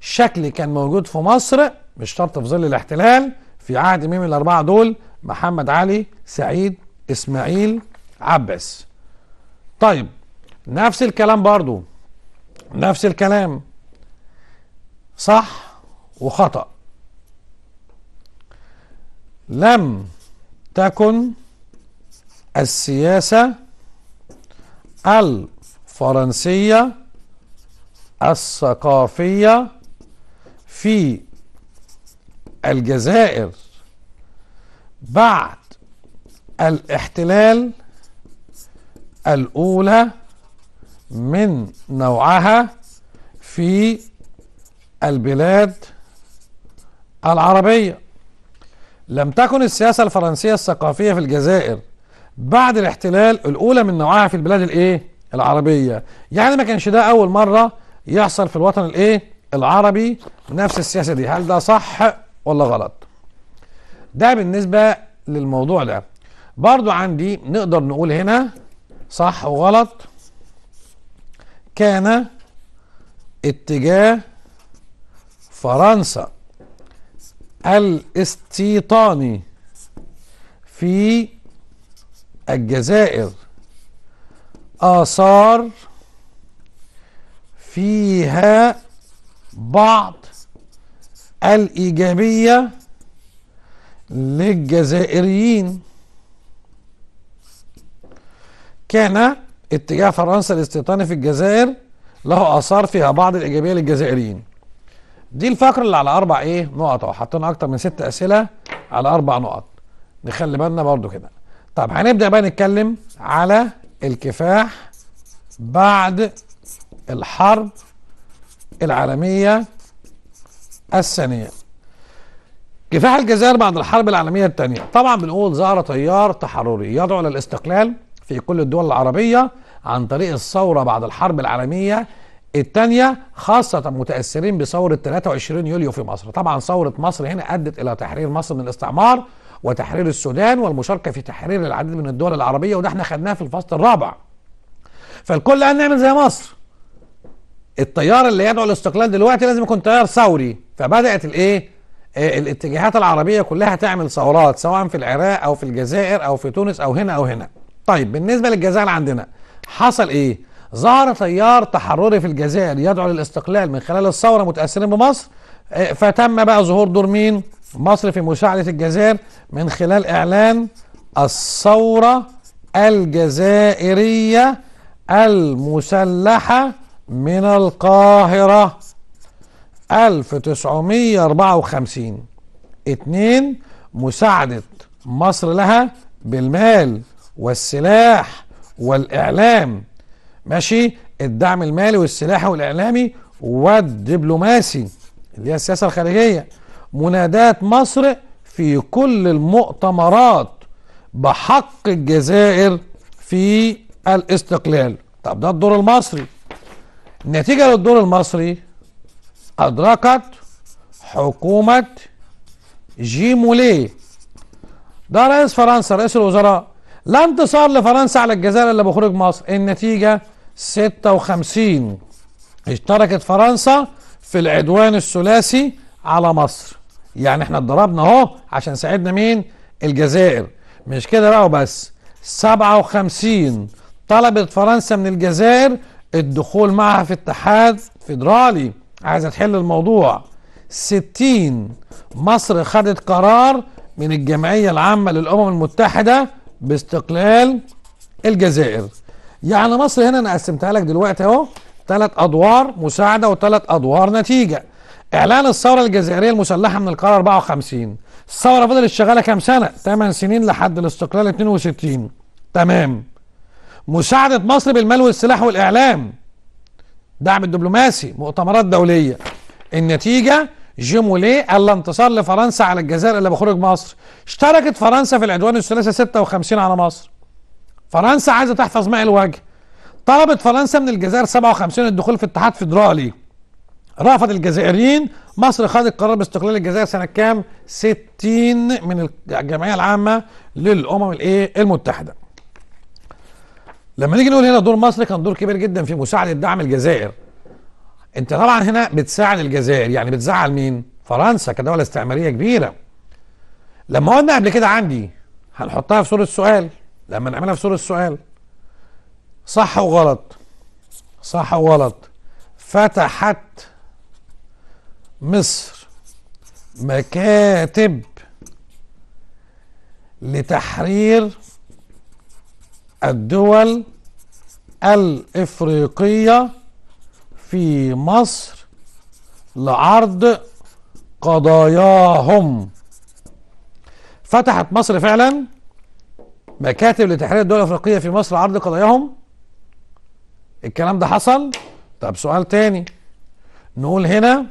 شكل كان موجود في مصر مش شرط في ظل الاحتلال في عهد مين من الأربعة دول محمد علي سعيد إسماعيل عباس طيب نفس الكلام برضو نفس الكلام صح وخطأ لم تكن السياسة الفرنسية الثقافية في الجزائر بعد الاحتلال الأولى من نوعها في البلاد العربية لم تكن السياسة الفرنسية الثقافية في الجزائر بعد الاحتلال الأولى من نوعها في البلاد الإيه؟ العربية يعني ما كانش ده أول مرة يحصل في الوطن الإيه؟ العربي نفس السياسة دي هل ده صح ولا غلط؟ ده بالنسبة للموضوع ده برضو عندي نقدر نقول هنا صح وغلط كان اتجاه فرنسا الاستيطاني في الجزائر آثار فيها بعض الإيجابية للجزائريين كان اتجاه فرنسا الاستيطاني في الجزائر له اثار فيها بعض الايجابيه للجزائريين دي الفقره اللي على اربع ايه نقط اهو حطينا اكتر من ست اسئله على اربع نقط نخلي بالنا برضو كده طب هنبدا بقى نتكلم على الكفاح بعد الحرب العالميه الثانيه كفاح الجزائر بعد الحرب العالميه الثانيه طبعا بنقول ظهر تيار تحرري يدعو للاستقلال في كل الدول العربية عن طريق الثورة بعد الحرب العالمية الثانية خاصة متأثرين بثورة 23 يوليو في مصر طبعا ثورة مصر هنا أدت إلى تحرير مصر من الاستعمار وتحرير السودان والمشاركة في تحرير العديد من الدول العربية وده احنا خدناه في الفصل الرابع فالكل قال نعمل زي مصر التيار اللي يدعو الاستقلال دلوقتي لازم يكون تيار ثوري فبدأت الايه آه، الاتجاهات العربية كلها تعمل ثورات سواء في العراق أو في الجزائر أو في تونس أو هنا أو هنا طيب بالنسبه للجزائر عندنا حصل ايه ظهر تيار تحرري في الجزائر يدعو للاستقلال من خلال الثوره متاثرين بمصر آه، فتم بقى ظهور دور مين مصر في مساعده الجزائر من خلال اعلان الثوره الجزائريه المسلحه من القاهره 1954 2 مساعده مصر لها بالمال والسلاح والإعلام ماشي الدعم المالي والسلاحي والإعلامي والدبلوماسي اللي هي السياسة الخارجية منادات مصر في كل المؤتمرات بحق الجزائر في الاستقلال طب ده الدور المصري نتيجة للدور المصري أدركت حكومة جيموليه ده رئيس فرنسا رئيس الوزراء لا انتصار لفرنسا على الجزائر الا بخروج مصر النتيجه 56 اشتركت فرنسا في العدوان الثلاثي على مصر يعني احنا اتضربنا اهو عشان ساعدنا مين الجزائر مش كده بقى وبس 57 طلبت فرنسا من الجزائر الدخول معها في اتحاد فيدرالي عايزه تحل الموضوع 60 مصر خدت قرار من الجمعيه العامه للامم المتحده باستقلال الجزائر يعني مصر هنا انا قسمتها لك دلوقتي اهو ثلاث ادوار مساعده وثلاث ادوار نتيجه اعلان الثوره الجزائريه المسلحه من القرار 54 الثوره فضلت شغاله كام سنه 8 سنين لحد الاستقلال 62 تمام مساعده مصر بالمال والسلاح والاعلام دعم الدبلوماسي مؤتمرات دوليه النتيجه لا الانتصار لفرنسا على الجزائر الا بخروج مصر اشتركت فرنسا في العدوان الثلاثي 56 على مصر فرنسا عايزه تحفظ ماء الوجه طلبت فرنسا من الجزائر 57 الدخول في اتحاد فيدرالي رفض الجزائريين مصر خدت قرار باستقلال الجزائر سنه كام 60 من الجمعيه العامه للامم الايه المتحده لما نيجي نقول هنا دور مصر كان دور كبير جدا في مساعده دعم الجزائر انت طبعا هنا بتزعل الجزائر يعني بتزعل مين فرنسا كدولة استعمارية كبيرة لما قلنا قبل كده عندي هنحطها في صورة سؤال لما نعملها في صورة سؤال صح وغلط صح وغلط فتحت مصر مكاتب لتحرير الدول الافريقيه في مصر لعرض قضاياهم فتحت مصر فعلا مكاتب لتحرير الدول الافريقيه في مصر عرض قضاياهم الكلام ده حصل طب سؤال تاني نقول هنا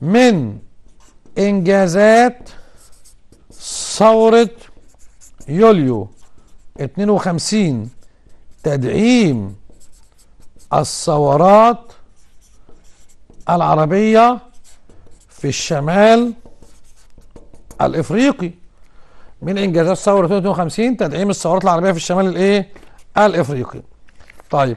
من انجازات ثوره يوليو 52 تدعيم الثورات العربية في الشمال الإفريقي من إنجازات ثورة 52 تدعيم الثورات العربية في الشمال الإيه؟ الإفريقي طيب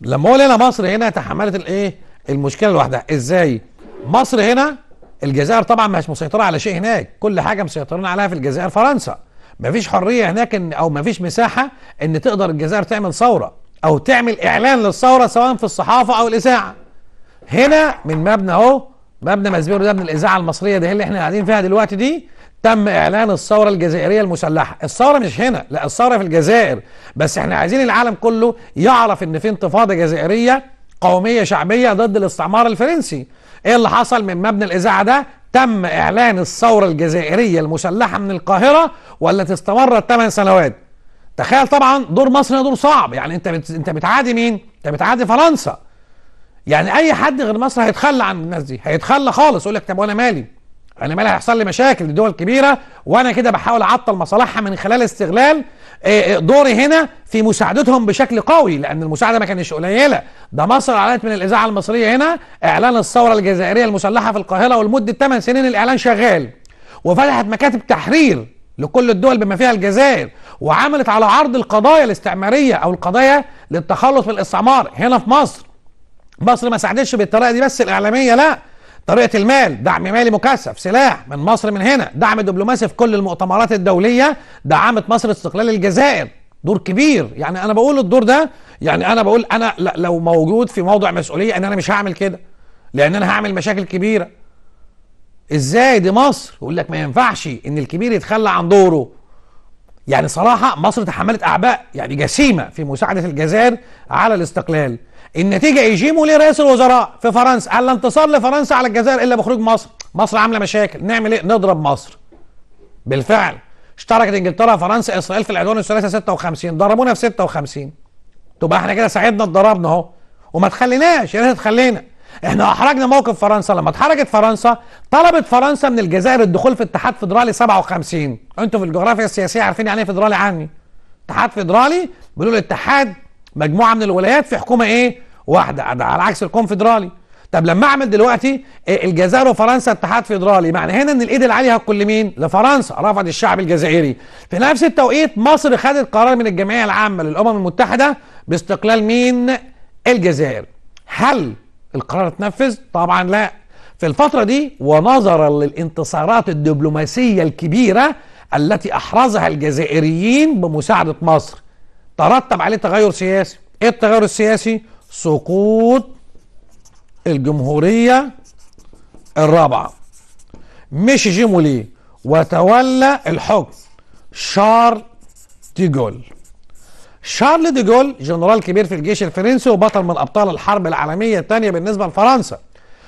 لما اقول لقينا مصر هنا تحملت الإيه؟ المشكلة لوحدها إزاي؟ مصر هنا الجزائر طبعا مش مسيطرة على شيء هناك كل حاجة مسيطرين عليها في الجزائر فرنسا مفيش حرية هناك إن أو مفيش مساحة إن تقدر الجزائر تعمل ثورة او تعمل اعلان للثوره سواء في الصحافه او الاذاعه هنا من مبنى اهو مبنى مزبير ده من الاذاعه المصريه ده اللي احنا قاعدين فيها دلوقتي دي تم اعلان الثوره الجزائريه المسلحه الثوره مش هنا لا الثوره في الجزائر بس احنا عايزين العالم كله يعرف ان في انتفاضه جزائريه قوميه شعبيه ضد الاستعمار الفرنسي ايه اللي حصل من مبنى الاذاعه ده تم اعلان الثوره الجزائريه المسلحه من القاهره والتي استمرت 8 سنوات تخيل طبعا دور مصر دور صعب يعني انت بت... انت بتعادي مين؟ انت بتعادي فرنسا يعني اي حد غير مصر هيتخلى عن الناس دي هيتخلى خالص يقول لك طب وانا مالي انا مالي هيحصل لي مشاكل لدول كبيره وانا كده بحاول اعطل مصالحها من خلال استغلال آه، آه، دوري هنا في مساعدتهم بشكل قوي لان المساعده ما كانتش قليله ده مصر اعلنت من الاذاعه المصريه هنا اعلان الثوره الجزائريه المسلحه في القاهره ولمده 8 سنين الاعلان شغال وفتحت مكاتب تحرير لكل الدول بما فيها الجزائر وعملت على عرض القضايا الاستعماريه او القضايا للتخلص من الاستعمار هنا في مصر مصر ما ساعدتش بالطريقه دي بس الاعلاميه لا طريقه المال دعم مالي مكثف سلاح من مصر من هنا دعم دبلوماسي في كل المؤتمرات الدوليه دعمت مصر استقلال الجزائر دور كبير يعني انا بقول الدور ده يعني انا بقول انا لو موجود في موضع مسؤوليه ان انا مش هعمل كده لان انا هعمل مشاكل كبيره ازاي دي مصر يقول لك ما ينفعش ان الكبير يتخلى عن دوره يعني صراحة مصر تحملت أعباء يعني جسيمة في مساعدة الجزائر على الاستقلال النتيجة يجيموا ليه رئيس الوزراء في فرنسا على انتصار لفرنسا على الجزائر إلا بخروج مصر مصر عاملة مشاكل نعمل إيه نضرب مصر بالفعل اشتركت انجلترا فرنسا اسرائيل في العدوان الثلاثة 56 ضربونا في 56 تبقى احنا كده ساعدنا اتضربنا اهو وما تخليناش يا ريت تخلينا احنا احرجنا موقف فرنسا لما اتحرجت فرنسا طلبت فرنسا من الجزائر الدخول في اتحاد فيدرالي 57 انتوا في الجغرافيا السياسيه عارفين يعني ايه فيدرالي عني اتحاد فيدرالي بيقولوا الاتحاد مجموعه من الولايات في حكومه ايه واحده ده على عكس الكونفدرالي طب لما اعمل دلوقتي إيه، الجزائر وفرنسا اتحاد فيدرالي معنى هنا ان الايد العاليه هتكون لمين لفرنسا رفض الشعب الجزائري في نفس التوقيت مصر خدت قرار من الجمعيه العامه للامم المتحده باستقلال مين الجزائر هل القرار اتنفذ طبعا لا في الفترة دي ونظرا للانتصارات الدبلوماسية الكبيرة التي أحرزها الجزائريين بمساعدة مصر ترتب عليه تغير سياسي ايه التغير السياسي سقوط الجمهورية الرابعة مشي جيمولي وتولى الحكم شارل تيجول شارل دي جول جنرال كبير في الجيش الفرنسي وبطل من ابطال الحرب العالميه الثانيه بالنسبه لفرنسا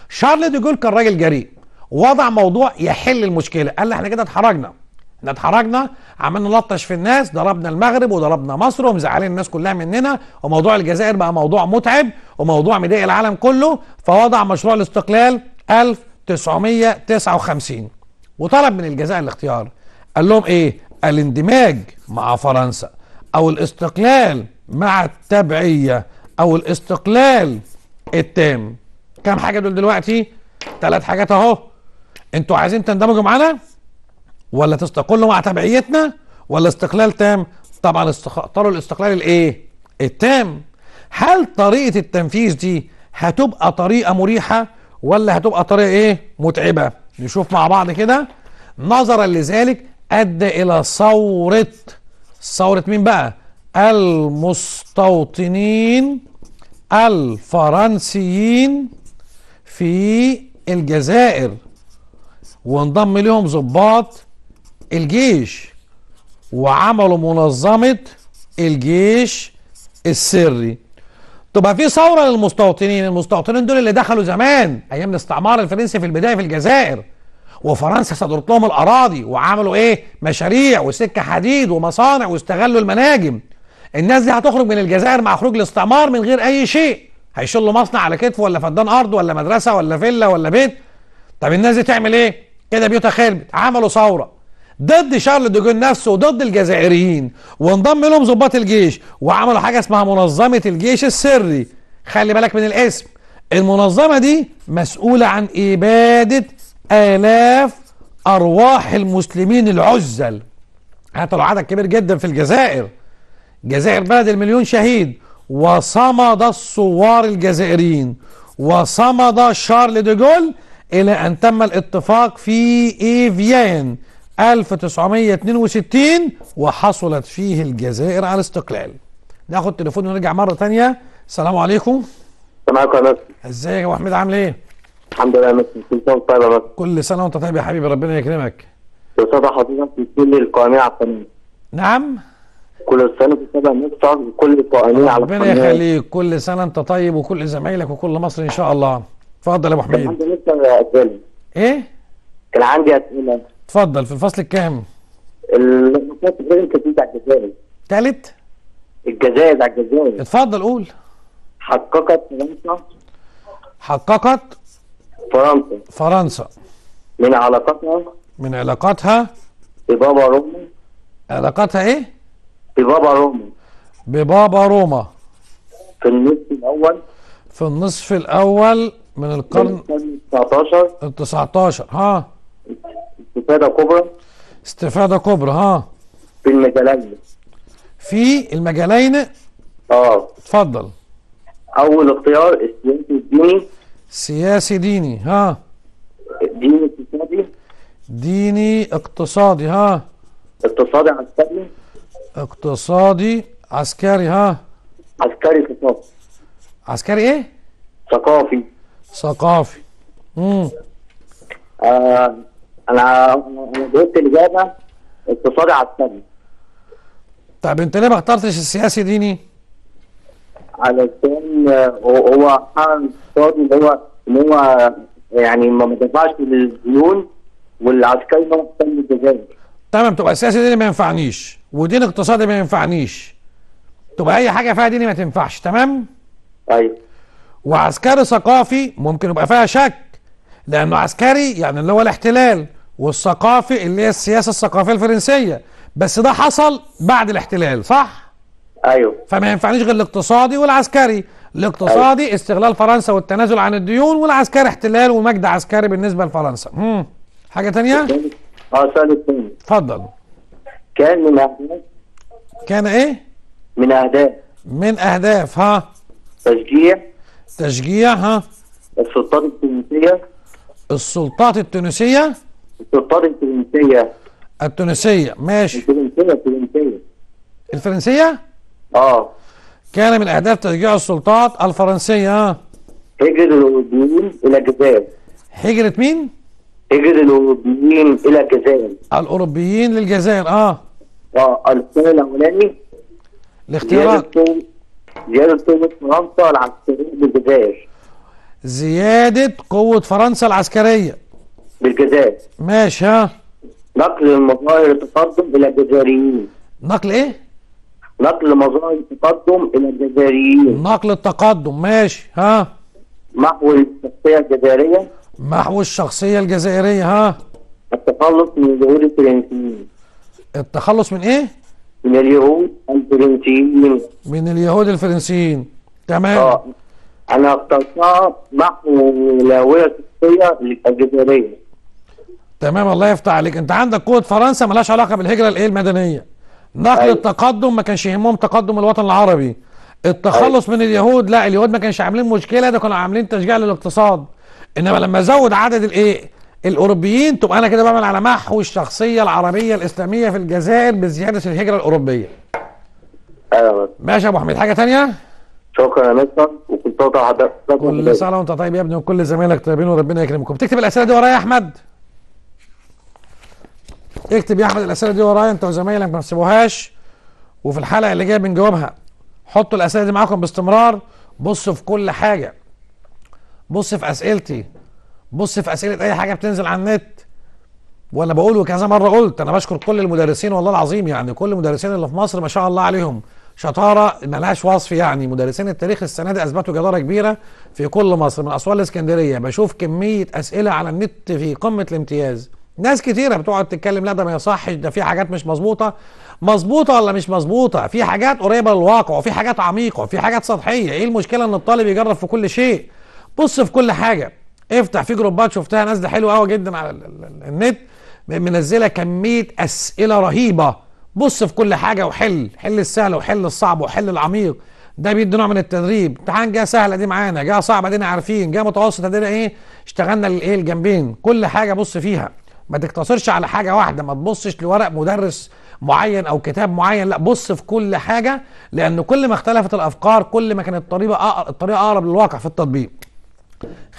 شارل دي جول كان راجل جريء وضع موضوع يحل المشكله قال احنا كده اتحرجنا احنا اتحرجنا عملنا لطش في الناس ضربنا المغرب وضربنا مصر ومزعلين الناس كلها مننا وموضوع الجزائر بقى موضوع متعب وموضوع مضايق العالم كله فوضع مشروع الاستقلال 1959 وطلب من الجزائر الاختيار قال لهم ايه الاندماج مع فرنسا او الاستقلال مع التبعيه او الاستقلال التام كم حاجه دول دلوقتي ثلاث حاجات اهو انتوا عايزين تندمجوا معانا ولا تستقلوا مع تبعيتنا ولا استقلال تام طبعا اختاروا الاستقلال الايه التام هل طريقه التنفيذ دي هتبقى طريقه مريحه ولا هتبقى طريقه ايه متعبه نشوف مع بعض كده نظرا لذلك ادى الى ثوره ثورة مين بقى المستوطنين الفرنسيين في الجزائر وانضم لهم ضباط الجيش وعملوا منظمة الجيش السري تبقى في ثورة للمستوطنين المستوطنين دول اللي دخلوا زمان أيام الاستعمار الفرنسي في البداية في الجزائر وفرنسا صدرت لهم الاراضي وعملوا ايه مشاريع وسكه حديد ومصانع واستغلوا المناجم الناس دي هتخرج من الجزائر مع خروج الاستعمار من غير اي شيء هيشيل له مصنع على كتفه ولا فدان ارض ولا مدرسه ولا فيلا ولا بيت طب الناس دي تعمل ايه كده بيوتها خربت عملوا ثوره ضد شارل دوجون نفسه وضد الجزائريين وانضم لهم ضباط الجيش وعملوا حاجه اسمها منظمه الجيش السري خلي بالك من الاسم المنظمه دي مسؤوله عن اباده آلاف أرواح المسلمين العزل قتلوا عدد كبير جدا في الجزائر الجزائر بلد المليون شهيد وصمد الثوار الجزائريين وصمد شارل دي جول إلى أن تم الاتفاق في إيفيان 1962 وحصلت فيه الجزائر على الاستقلال ناخد تليفون ونرجع مرة تانية السلام عليكم معاكم يا ازيك يا ابو حميد عامل ايه؟ الحمد لله يا كل سنه وانت طيب يا باشا كل سنه وانت طيب يا حبيبي ربنا يكرمك استاذ حضرتك كل القوانين على القناه نعم كل سنه بتتابع مستر بكل القوانين على ربنا يخليك كل سنه انت طيب وكل زمايلك وكل مصر ان شاء الله اتفضل يا ابو حميد ايه كان عندي اسئله اتفضل في الفصل الكام الثالث الجزائر الجزائر تالت الجزائر على الجزائر اتفضل قول حققت حققت فرنسا فرنسا من علاقتها من علاقتها ببابا روما علاقتها ايه؟ ببابا روما ببابا روما في النصف الاول في النصف الاول من القرن ال 19 ال 19 ها استفاده كبرى استفاده كبرى ها في المجالين في المجالين اه اتفضل اول اختيار السياسي الديني سياسي ديني ها ديني اقتصادي ديني اقتصادي ها اقتصادي عسكري اقتصادي عسكري ها عسكري ثقافي عسكري ايه ثقافي ثقافي امم آه انا جبت الاجابه اقتصادي عسكري طب انت ليه ما اخترتش السياسي ديني علشان آه، هو حرم اقتصادي اللي هو ان هو آه، يعني ما بيدفعش للديون والعسكري هو مهتم الدجاج تمام تبقى السياسه دي ما ينفعنيش ودين اقتصادي ما ينفعنيش تبقى اي حاجه فيها ديني ما تنفعش تمام ايوه وعسكري ثقافي ممكن يبقى فيها شك لانه عسكري يعني اللي هو الاحتلال والثقافي اللي هي السياسه الثقافيه الفرنسيه بس ده حصل بعد الاحتلال صح ايوه فما ينفعنيش غير الاقتصادي والعسكري الاقتصادي أيوة. استغلال فرنسا والتنازل عن الديون والعسكري احتلال ومجد عسكري بالنسبه لفرنسا امم حاجه ثانيه اه سؤال الثاني اتفضل كان من اهداف كان ايه من اهداف من اهداف ها تشجيع تشجيع ها السلطات التونسيه السلطات التونسيه السلطات التونسيه التونسيه ماشي التونسيه الفرنسيه الفرنسيه اه كان من اهداف تشجيع السلطات الفرنسيه اه هجرة الاوروبيين الى الجزائر هجرة مين؟ هجرة الاوروبيين الى الجزائر الاوروبيين للجزائر اه اه القول الاولاني الاختيارات زيادة قوة فرنسا العسكرية بالجزائر زيادة قوة فرنسا العسكرية بالجزائر ماشي ها نقل المظاهر التقدم إلى الجزائريين نقل إيه؟ نقل مظاهر التقدم الى الجزائريين نقل التقدم ماشي ها محو الشخصيه الجزائريه محو الشخصيه الجزائريه ها التخلص من اليهود الفرنسيين التخلص من ايه؟ من اليهود الفرنسيين من اليهود الفرنسيين تمام اه انا اخترتها محو الهويه الشخصيه الجزائريه تمام الله يفتح عليك انت عندك قوه فرنسا ملهاش علاقه بالهجره الايه المدنيه نقل أي. أيوة. التقدم ما كانش يهمهم تقدم الوطن العربي التخلص أي. من اليهود لا اليهود ما كانش عاملين مشكله ده كانوا عاملين تشجيع للاقتصاد انما لما ازود عدد الايه الاوروبيين تبقى انا كده بعمل على محو الشخصيه العربيه الاسلاميه في الجزائر بزياده الهجره الاوروبيه ايوه ماشي يا ابو حميد حاجه ثانيه شكرا يا مستر وكل سنه وانت طيب كل سنه وانت طيب يا ابني وكل زمايلك طيبين وربنا يكرمكم بتكتب الاسئله دي ورايا يا احمد اكتب يا احمد الاسئله دي ورايا انت وزمايلك ما تسيبوهاش وفي الحلقه اللي جايه بنجاوبها حطوا الاسئله دي معاكم باستمرار بصوا في كل حاجه بص في اسئلتي بص في اسئله اي حاجه بتنزل على النت وانا بقول وكذا مره قلت انا بشكر كل المدرسين والله العظيم يعني كل المدرسين اللي في مصر ما شاء الله عليهم شطاره ملهاش وصف يعني مدرسين التاريخ السنه دي اثبتوا جداره كبيره في كل مصر من اسوان الاسكندريه بشوف كميه اسئله على النت في قمه الامتياز ناس كتيره بتقعد تتكلم لا ده ما يصحش ده في حاجات مش مظبوطه مظبوطه ولا مش مظبوطه في حاجات قريبه للواقع وفي حاجات عميقه وفي حاجات سطحيه ايه المشكله ان الطالب يجرب في كل شيء بص في كل حاجه افتح في جروبات شفتها نازله حلوه قوي جدا على النت منزله كميه اسئله رهيبه بص في كل حاجه وحل حل السهل وحل الصعب وحل العميق ده بيدي نوع من التدريب امتحان جه سهله دي معانا جه صعبه دي عارفين جه متوسطه دي ايه اشتغلنا الايه الجنبين كل حاجه بص فيها ما تقتصرش على حاجه واحده ما تبصش لورق مدرس معين او كتاب معين لا بص في كل حاجه لان كل ما اختلفت الافكار كل ما كانت الطريقه الطريقه اقرب للواقع في التطبيق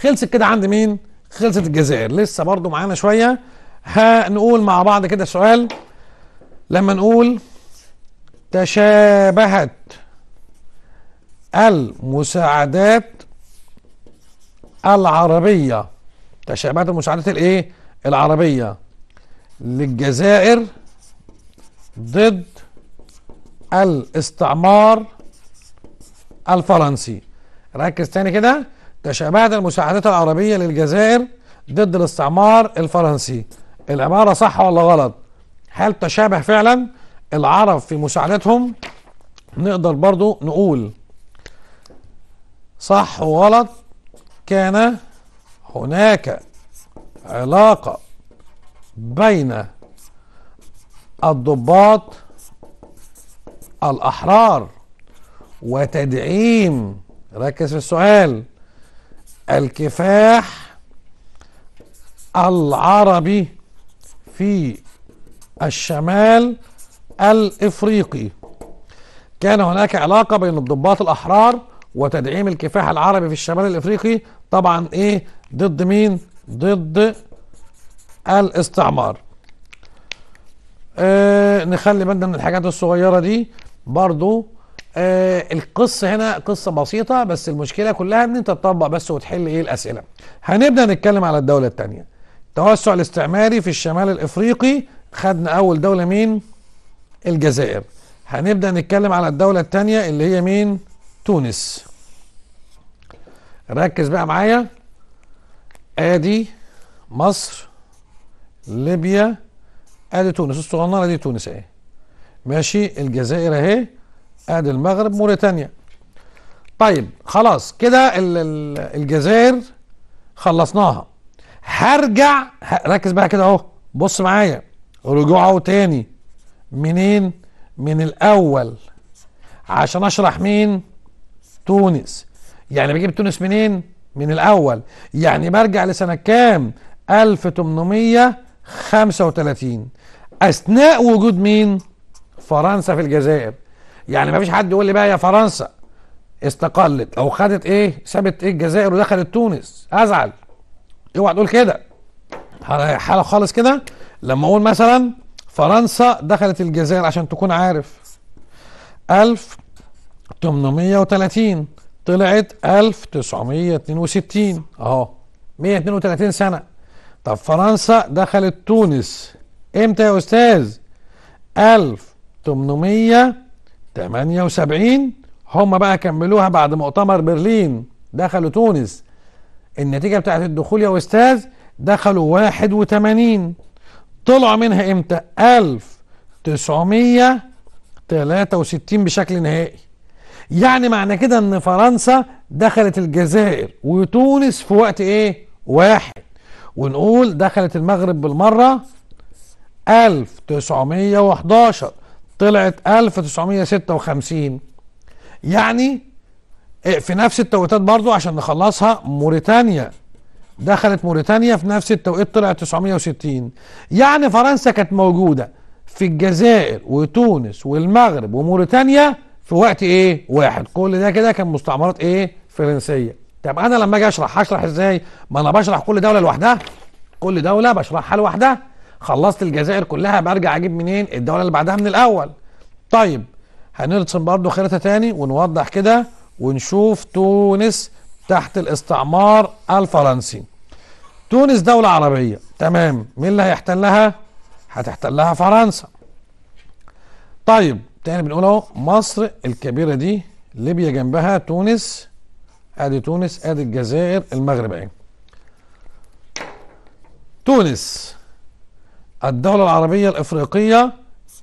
خلصت كده عند مين خلصت الجزائر لسه برضو معانا شويه هنقول مع بعض كده سؤال لما نقول تشابهت المساعدات العربيه تشابهت المساعدات الايه العربية للجزائر ضد الاستعمار الفرنسي ركز تاني كده تشابهت المساعدات العربية للجزائر ضد الاستعمار الفرنسي العبارة صح ولا غلط هل تشابه فعلا العرب في مساعدتهم نقدر برضو نقول صح وغلط كان هناك علاقة بين الضباط الأحرار وتدعيم ركز في السؤال الكفاح العربي في الشمال الإفريقي كان هناك علاقة بين الضباط الأحرار وتدعيم الكفاح العربي في الشمال الإفريقي طبعا إيه ضد مين ضد الاستعمار آه نخلي بالنا من الحاجات الصغيره دي برضو آه القصه هنا قصه بسيطه بس المشكله كلها ان انت تطبق بس وتحل ايه الاسئله هنبدا نتكلم على الدوله الثانيه التوسع الاستعماري في الشمال الافريقي خدنا اول دوله مين الجزائر هنبدا نتكلم على الدوله الثانيه اللي هي مين تونس ركز بقى معايا ادي مصر ليبيا ادي تونس الصغننه دي تونس اهي ماشي الجزائر اهي ادي المغرب موريتانيا طيب خلاص كده الجزائر خلصناها هرجع ركز بقى كده اهو بص معايا رجوعه تاني منين من الاول عشان اشرح مين تونس يعني بجيب تونس منين من الأول يعني برجع لسنة كام 1835 أثناء وجود مين فرنسا في الجزائر يعني ما فيش حد يقول لي بقى يا فرنسا استقلت او خدت ايه سابت ايه الجزائر ودخلت تونس ازعل اوعى تقول كده حاله خالص كده لما اقول مثلا فرنسا دخلت الجزائر عشان تكون عارف 1830 طلعت 1962 اهو 132 سنه طب فرنسا دخلت تونس امتى يا استاذ 1878 هم بقى كملوها بعد مؤتمر برلين دخلوا تونس النتيجه بتاعت الدخول يا استاذ دخلوا 81 طلعوا منها امتى 1963 بشكل نهائي يعني معنى كده ان فرنسا دخلت الجزائر وتونس في وقت ايه واحد ونقول دخلت المغرب بالمرة 1911 طلعت 1956 يعني في نفس التوقيتات برضو عشان نخلصها موريتانيا دخلت موريتانيا في نفس التوقيت طلعت 960 يعني فرنسا كانت موجودة في الجزائر وتونس والمغرب وموريتانيا في وقت ايه واحد كل ده كده كان مستعمرات ايه فرنسيه طب انا لما اجي اشرح هشرح ازاي ما انا بشرح كل دوله لوحدها كل دوله بشرحها لوحدها خلصت الجزائر كلها برجع اجيب منين الدوله اللي بعدها من الاول طيب هنرسم برضو خريطه تاني ونوضح كده ونشوف تونس تحت الاستعمار الفرنسي تونس دولة عربية تمام مين اللي هيحتلها هتحتلها فرنسا طيب تاني بنقول اهو مصر الكبيره دي ليبيا جنبها تونس ادي تونس ادي الجزائر المغرب اهي تونس الدولة العربية الإفريقية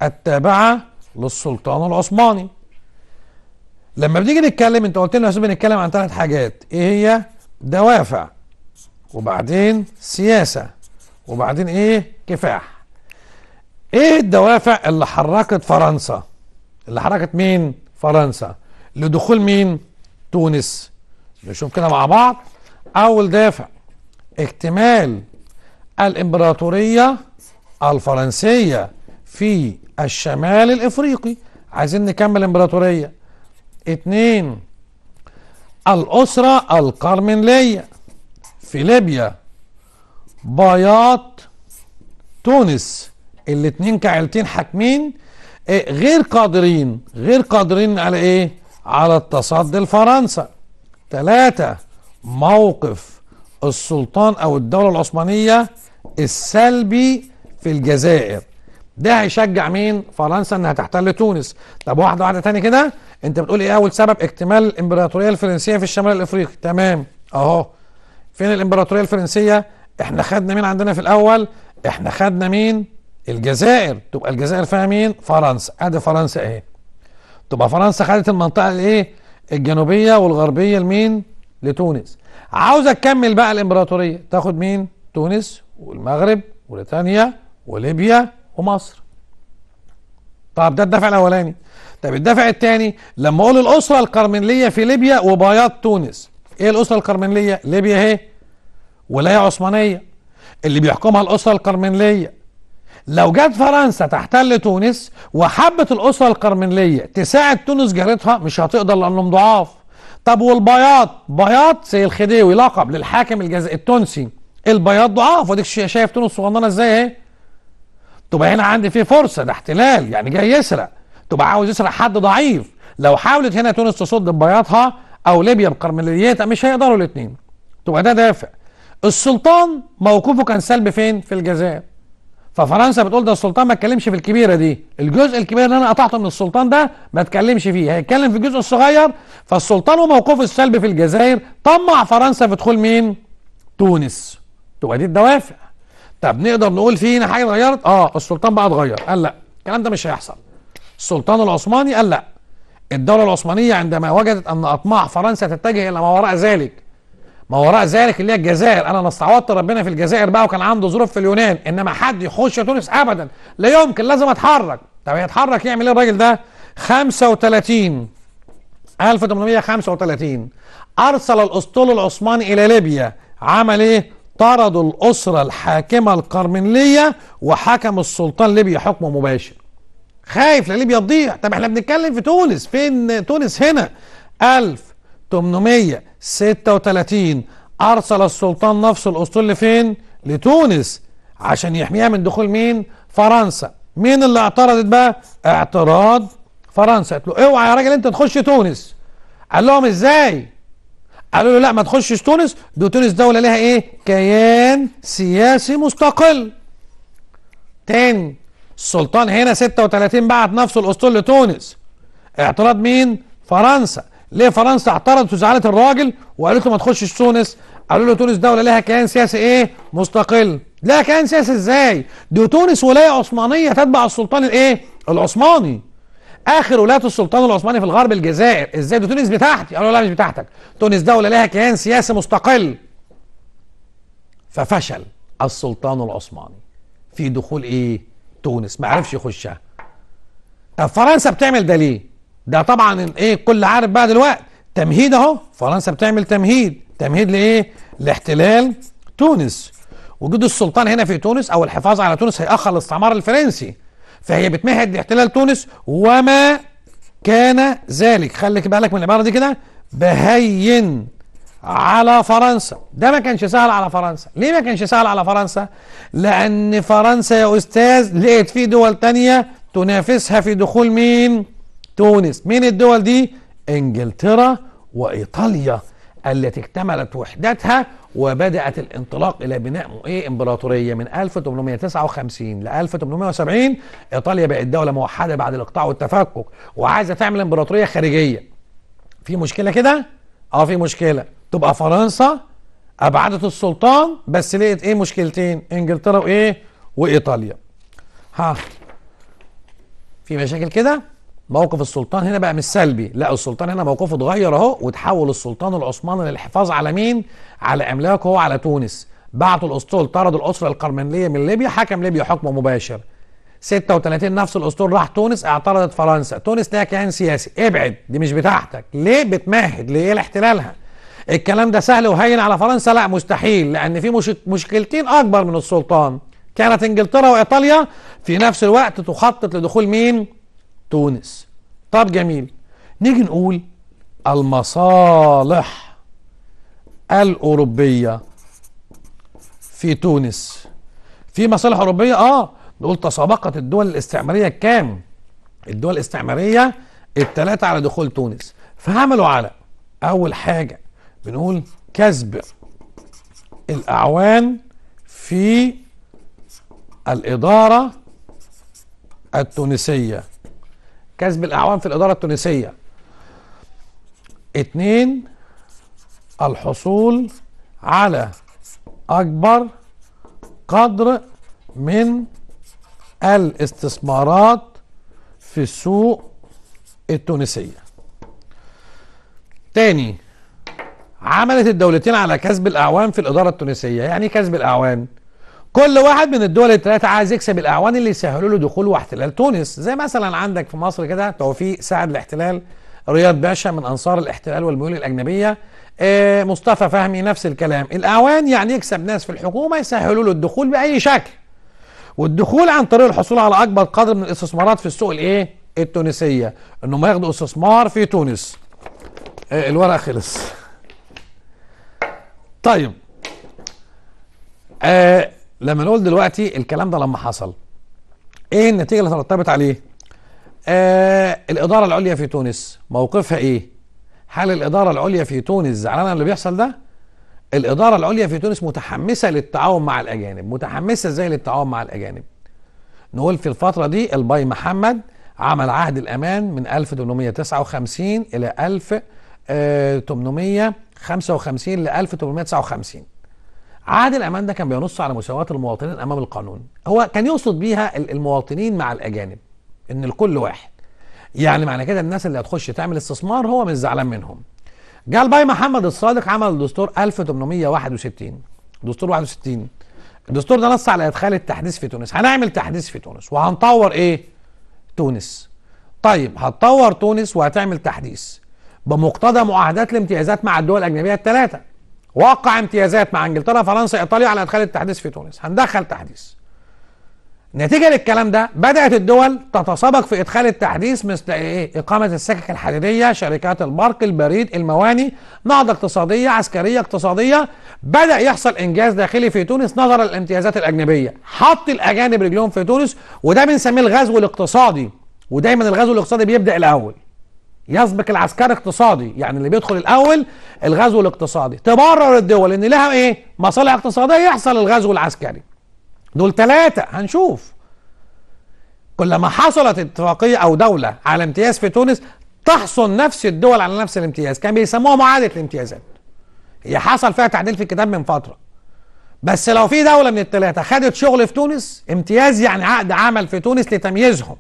التابعة للسلطان العثماني لما بنيجي نتكلم انت قلت لنا يا بنتكلم عن ثلاث حاجات ايه هي دوافع وبعدين سياسة وبعدين ايه كفاح ايه الدوافع اللي حركت فرنسا اللي حركت مين فرنسا لدخول مين تونس نشوف كده مع بعض اول دافع اكتمال الامبراطوريه الفرنسيه في الشمال الافريقي عايزين نكمل امبراطوريه اتنين الاسره القرمنليه في ليبيا بياط تونس الاتنين كعيلتين حاكمين إيه، غير قادرين غير قادرين على ايه على التصدي لفرنسا ثلاثة موقف السلطان او الدولة العثمانية السلبي في الجزائر ده هيشجع مين فرنسا انها تحتل تونس طب واحدة واحدة تاني كده انت بتقول ايه اول سبب اكتمال الامبراطورية الفرنسية في الشمال الافريقي تمام اهو فين الامبراطورية الفرنسية احنا خدنا مين عندنا في الاول احنا خدنا مين الجزائر تبقى الجزائر فيها مين فرنسا ادي فرنسا اهي تبقى فرنسا خدت المنطقه الايه الجنوبيه والغربيه لمين لتونس عاوزه تكمل بقى الامبراطوريه تاخد مين تونس والمغرب وريتانيا وليبيا ومصر طب ده الدفع الاولاني طب الدفع الثاني لما اقول الاسره القرمنليه في ليبيا وبياض تونس ايه الاسره القرمنليه ليبيا اهي ولايه عثمانيه اللي بيحكمها الاسره القرمنليه لو جت فرنسا تحتل تونس وحبت الأسرة القرمليه تساعد تونس جارتها مش هتقدر لأنهم ضعاف طب والبياض بياض سي الخديوي لقب للحاكم الجزائري التونسي البياض ضعاف وديك شايف تونس صغننه ازاي اهي تبقى هنا عندي في فرصه ده احتلال يعني جاي يسرق تبقى عاوز يسرق حد ضعيف لو حاولت هنا تونس تصد ببياضها او ليبيا بقرمليتها مش هيقدروا الاثنين تبقى ده دافع السلطان موقفه كان سلبي فين في الجزائر ففرنسا بتقول ده السلطان ما اتكلمش في الكبيره دي الجزء الكبير اللي انا قطعته من السلطان ده ما اتكلمش فيه هيتكلم في الجزء الصغير فالسلطان وموقفه السلبي في الجزائر طمع فرنسا في دخول مين تونس تبقى دي الدوافع طب نقدر نقول في هنا حاجه اتغيرت اه السلطان بقى اتغير قال لا الكلام ده مش هيحصل السلطان العثماني قال لا الدوله العثمانيه عندما وجدت ان اطماع فرنسا تتجه الى ما وراء ذلك ما وراء ذلك اللي هي الجزائر انا استعوضت ربنا في الجزائر بقى وكان عنده ظروف في اليونان انما حد يخش تونس ابدا لا يمكن لازم اتحرك طب يتحرك يعمل ايه الراجل ده 35 1835 ارسل الاسطول العثماني الى ليبيا عمل ايه طردوا الاسره الحاكمه القرمنليه وحكم السلطان ليبيا حكم مباشر خايف لا ليبيا تضيع طب احنا بنتكلم في تونس فين تونس هنا 1000 836 أرسل السلطان نفسه الأسطول لفين؟ لتونس عشان يحميها من دخول مين؟ فرنسا مين اللي اعترضت بقى؟ اعتراض فرنسا قالت له اوعى يا راجل انت تخش تونس قال لهم ازاي؟ قالوا له لا ما تخشش تونس دي تونس دولة لها ايه؟ كيان سياسي مستقل تاني السلطان هنا 36 بعت نفسه الأسطول لتونس اعتراض مين؟ فرنسا ليه فرنسا اعترضت وزعلت الراجل وقالت له ما تخشش تونس قالوا له تونس دوله لها كيان سياسي ايه مستقل لها كيان سياسي ازاي دي تونس ولايه عثمانيه تتبع السلطان الايه العثماني اخر ولايه السلطان العثماني في الغرب الجزائر ازاي دي تونس بتاعتي قالوا لا مش بتاعتك تونس دوله لها كيان سياسي مستقل ففشل السلطان العثماني في دخول ايه تونس ما عرفش يخشها طب فرنسا بتعمل ده ليه ده طبعا ايه الكل عارف بقى دلوقتي تمهيد اهو فرنسا بتعمل تمهيد تمهيد لايه لاحتلال تونس وجود السلطان هنا في تونس او الحفاظ على تونس هيأخر الاستعمار الفرنسي فهي بتمهد لاحتلال تونس وما كان ذلك خليك بالك من العباره دي كده بهين على فرنسا ده ما كانش سهل على فرنسا ليه ما كانش سهل على فرنسا لان فرنسا يا استاذ لقيت في دول تانية تنافسها في دخول مين تونس مين الدول دي انجلترا وايطاليا التي اكتملت وحدتها وبدأت الانطلاق إلى بناء إيه إمبراطورية من 1859 ل 1870 إيطاليا بقت دولة موحدة بعد الإقطاع والتفكك وعايزة تعمل إمبراطورية خارجية في مشكلة كده؟ أه في مشكلة تبقى فرنسا أبعدت السلطان بس لقيت إيه مشكلتين إنجلترا وإيه؟ وإيطاليا ها في مشاكل كده؟ موقف السلطان هنا بقى مش سلبي لا السلطان هنا موقفه اتغير اهو وتحول السلطان العثماني للحفاظ على مين على املاكه على تونس بعتوا الاسطول طرد الاسره القرمنليه من ليبيا حكم ليبيا حكم مباشر 36 نفس الاسطول راح تونس اعترضت فرنسا تونس ليها كيان سياسي ابعد دي مش بتاعتك ليه بتمهد ليه إيه لاحتلالها الكلام ده سهل وهين على فرنسا لا مستحيل لان في مش... مشكلتين اكبر من السلطان كانت انجلترا وايطاليا في نفس الوقت تخطط لدخول مين تونس طب جميل نيجي نقول المصالح الأوروبية في تونس في مصالح أوروبية آه نقول تسابقت الدول الاستعمارية كام الدول الاستعمارية الثلاثة على دخول تونس فعملوا على أول حاجة بنقول كسب الأعوان في الإدارة التونسية كسب الاعوان في الاداره التونسيه اتنين الحصول على اكبر قدر من الاستثمارات في السوق التونسيه تاني عملت الدولتين على كسب الاعوان في الاداره التونسيه يعني إيه كسب الاعوان كل واحد من الدول الثلاثة عايز يكسب الأعوان اللي يسهلوا له دخول واحتلال تونس زي مثلا عندك في مصر كده توفيق ساعد الاحتلال رياض باشا من أنصار الاحتلال والميول الأجنبية آه مصطفى فهمي نفس الكلام الأعوان يعني يكسب ناس في الحكومة يسهلوا له الدخول بأي شكل والدخول عن طريق الحصول على أكبر قدر من الاستثمارات في السوق الإيه التونسية إنهم ياخدوا استثمار في تونس آه الورق خلص طيب آه لما نقول دلوقتي الكلام ده لما حصل ايه النتيجه اللي ترتبت عليه آه الاداره العليا في تونس موقفها ايه هل الاداره العليا في تونس زعلانه اللي بيحصل ده الاداره العليا في تونس متحمسه للتعاون مع الاجانب متحمسه ازاي للتعاون مع الاجانب نقول في الفتره دي الباي محمد عمل عهد الامان من 1859 الى 1855 ل 1859 عادل امام ده كان بينص على مساواه المواطنين امام القانون هو كان يقصد بيها المواطنين مع الاجانب ان الكل واحد يعني معنى كده الناس اللي هتخش تعمل استثمار هو مش زعلان منهم جه الباي محمد الصادق عمل دستور 1861 دستور 61 الدستور ده نص على ادخال التحديث في تونس هنعمل تحديث في تونس وهنطور ايه تونس طيب هتطور تونس وهتعمل تحديث بمقتضى معاهدات الامتيازات مع الدول الاجنبيه الثلاثه وقع امتيازات مع انجلترا فرنسا ايطاليا على ادخال التحديث في تونس هندخل تحديث نتيجه للكلام ده بدات الدول تتسابق في ادخال التحديث مثل ايه اقامه السكك الحديديه شركات البرق البريد المواني نهضه اقتصاديه عسكريه اقتصاديه بدا يحصل انجاز داخلي في تونس نظرا للامتيازات الاجنبيه حط الاجانب رجلهم في تونس وده بنسميه الغزو الاقتصادي ودايما الغزو الاقتصادي بيبدا الاول يسبق العسكري اقتصادي يعني اللي بيدخل الاول الغزو الاقتصادي تبرر الدول ان لها ايه مصالح اقتصاديه يحصل الغزو العسكري دول ثلاثه هنشوف كلما حصلت اتفاقيه او دوله على امتياز في تونس تحصل نفس الدول على نفس الامتياز كان بيسموها معادلة الامتيازات هي حصل فيها تعديل في الكتاب من فتره بس لو في دوله من الثلاثه خدت شغل في تونس امتياز يعني عقد عمل في تونس لتمييزهم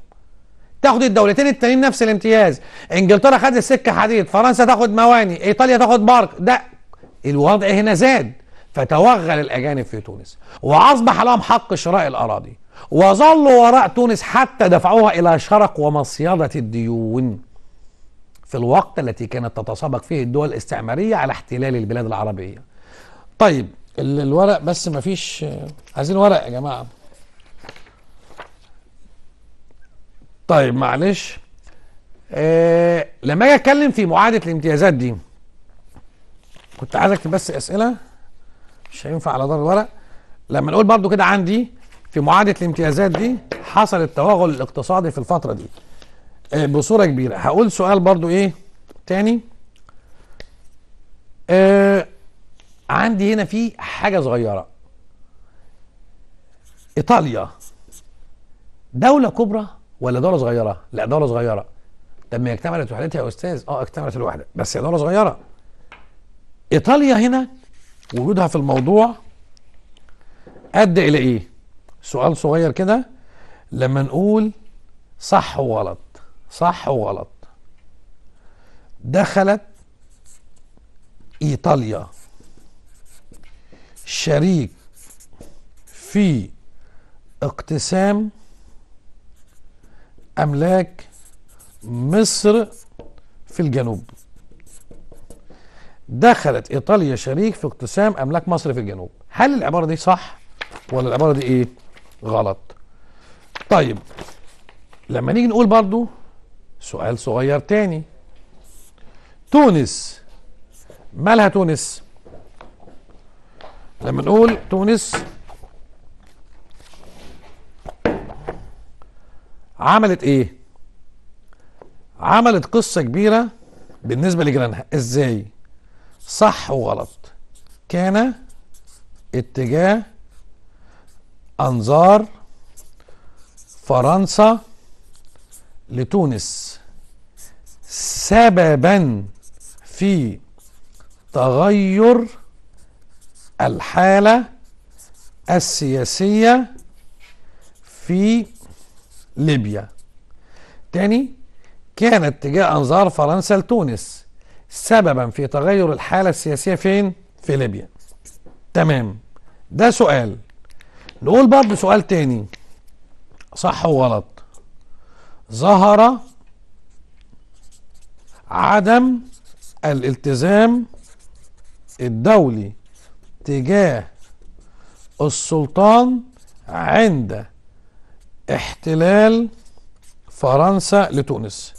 تاخد الدولتين التانيين نفس الامتياز انجلترا خدت السكه حديد فرنسا تاخد مواني ايطاليا تاخد بارك ده الوضع هنا زاد فتوغل الاجانب في تونس واصبح لهم حق شراء الاراضي وظلوا وراء تونس حتى دفعوها الى شرق ومصيده الديون في الوقت التي كانت تتسابق فيه الدول الاستعماريه على احتلال البلاد العربيه طيب الورق بس مفيش عايزين ورق يا جماعه طيب معلش آه لما اجي اتكلم في معاهده الامتيازات دي كنت عايز اكتب بس اسئله مش هينفع على ضهر الورق لما نقول برضو كده عندي في معاهده الامتيازات دي حصل التوغل الاقتصادي في الفتره دي آه بصوره كبيره هقول سؤال برضو ايه تاني آه عندي هنا في حاجه صغيره ايطاليا دوله كبرى ولا دولة صغيرة لا دولة صغيرة طب ما اكتملت وحدتها يا أستاذ اه اكتملت الوحدة بس هي دولة صغيرة إيطاليا هنا وجودها في الموضوع أدى إلى إيه؟ سؤال صغير كده لما نقول صح وغلط صح وغلط دخلت إيطاليا شريك في اقتسام أملاك مصر في الجنوب دخلت إيطاليا شريك في اقتسام أملاك مصر في الجنوب هل العبارة دي صح ولا العبارة دي إيه غلط طيب لما نيجي نقول برضو سؤال صغير تاني تونس مالها تونس لما نقول تونس عملت ايه عملت قصة كبيرة بالنسبة لجيرانها ازاي صح وغلط كان اتجاه انظار فرنسا لتونس سببا في تغير الحالة السياسية في ليبيا تاني كان اتجاه أنظار فرنسا لتونس سببا في تغير الحالة السياسية فين؟ في ليبيا تمام ده سؤال نقول برضه سؤال تاني صح وغلط ظهر عدم الالتزام الدولي تجاه السلطان عند احتلال فرنسا لتونس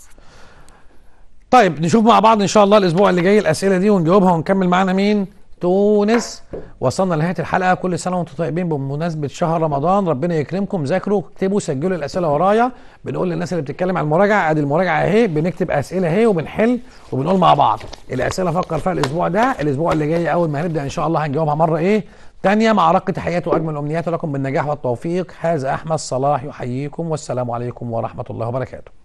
طيب نشوف مع بعض ان شاء الله الاسبوع اللي جاي الاسئله دي ونجاوبها ونكمل معانا مين تونس وصلنا لنهايه الحلقه كل سنه وانتم طيبين بمناسبه شهر رمضان ربنا يكرمكم ذاكروا اكتبوا سجلوا الاسئله ورايا بنقول للناس اللي بتتكلم على المراجعه ادي المراجعه اهي بنكتب اسئله اهي وبنحل وبنقول مع بعض الاسئله فكر فيها الاسبوع ده الاسبوع اللي جاي اول ما هنبدا ان شاء الله هنجاوبها مره ايه تانية مع رق أجمل وأجمل لكم بالنجاح والتوفيق هذا أحمد صلاح يحييكم والسلام عليكم ورحمة الله وبركاته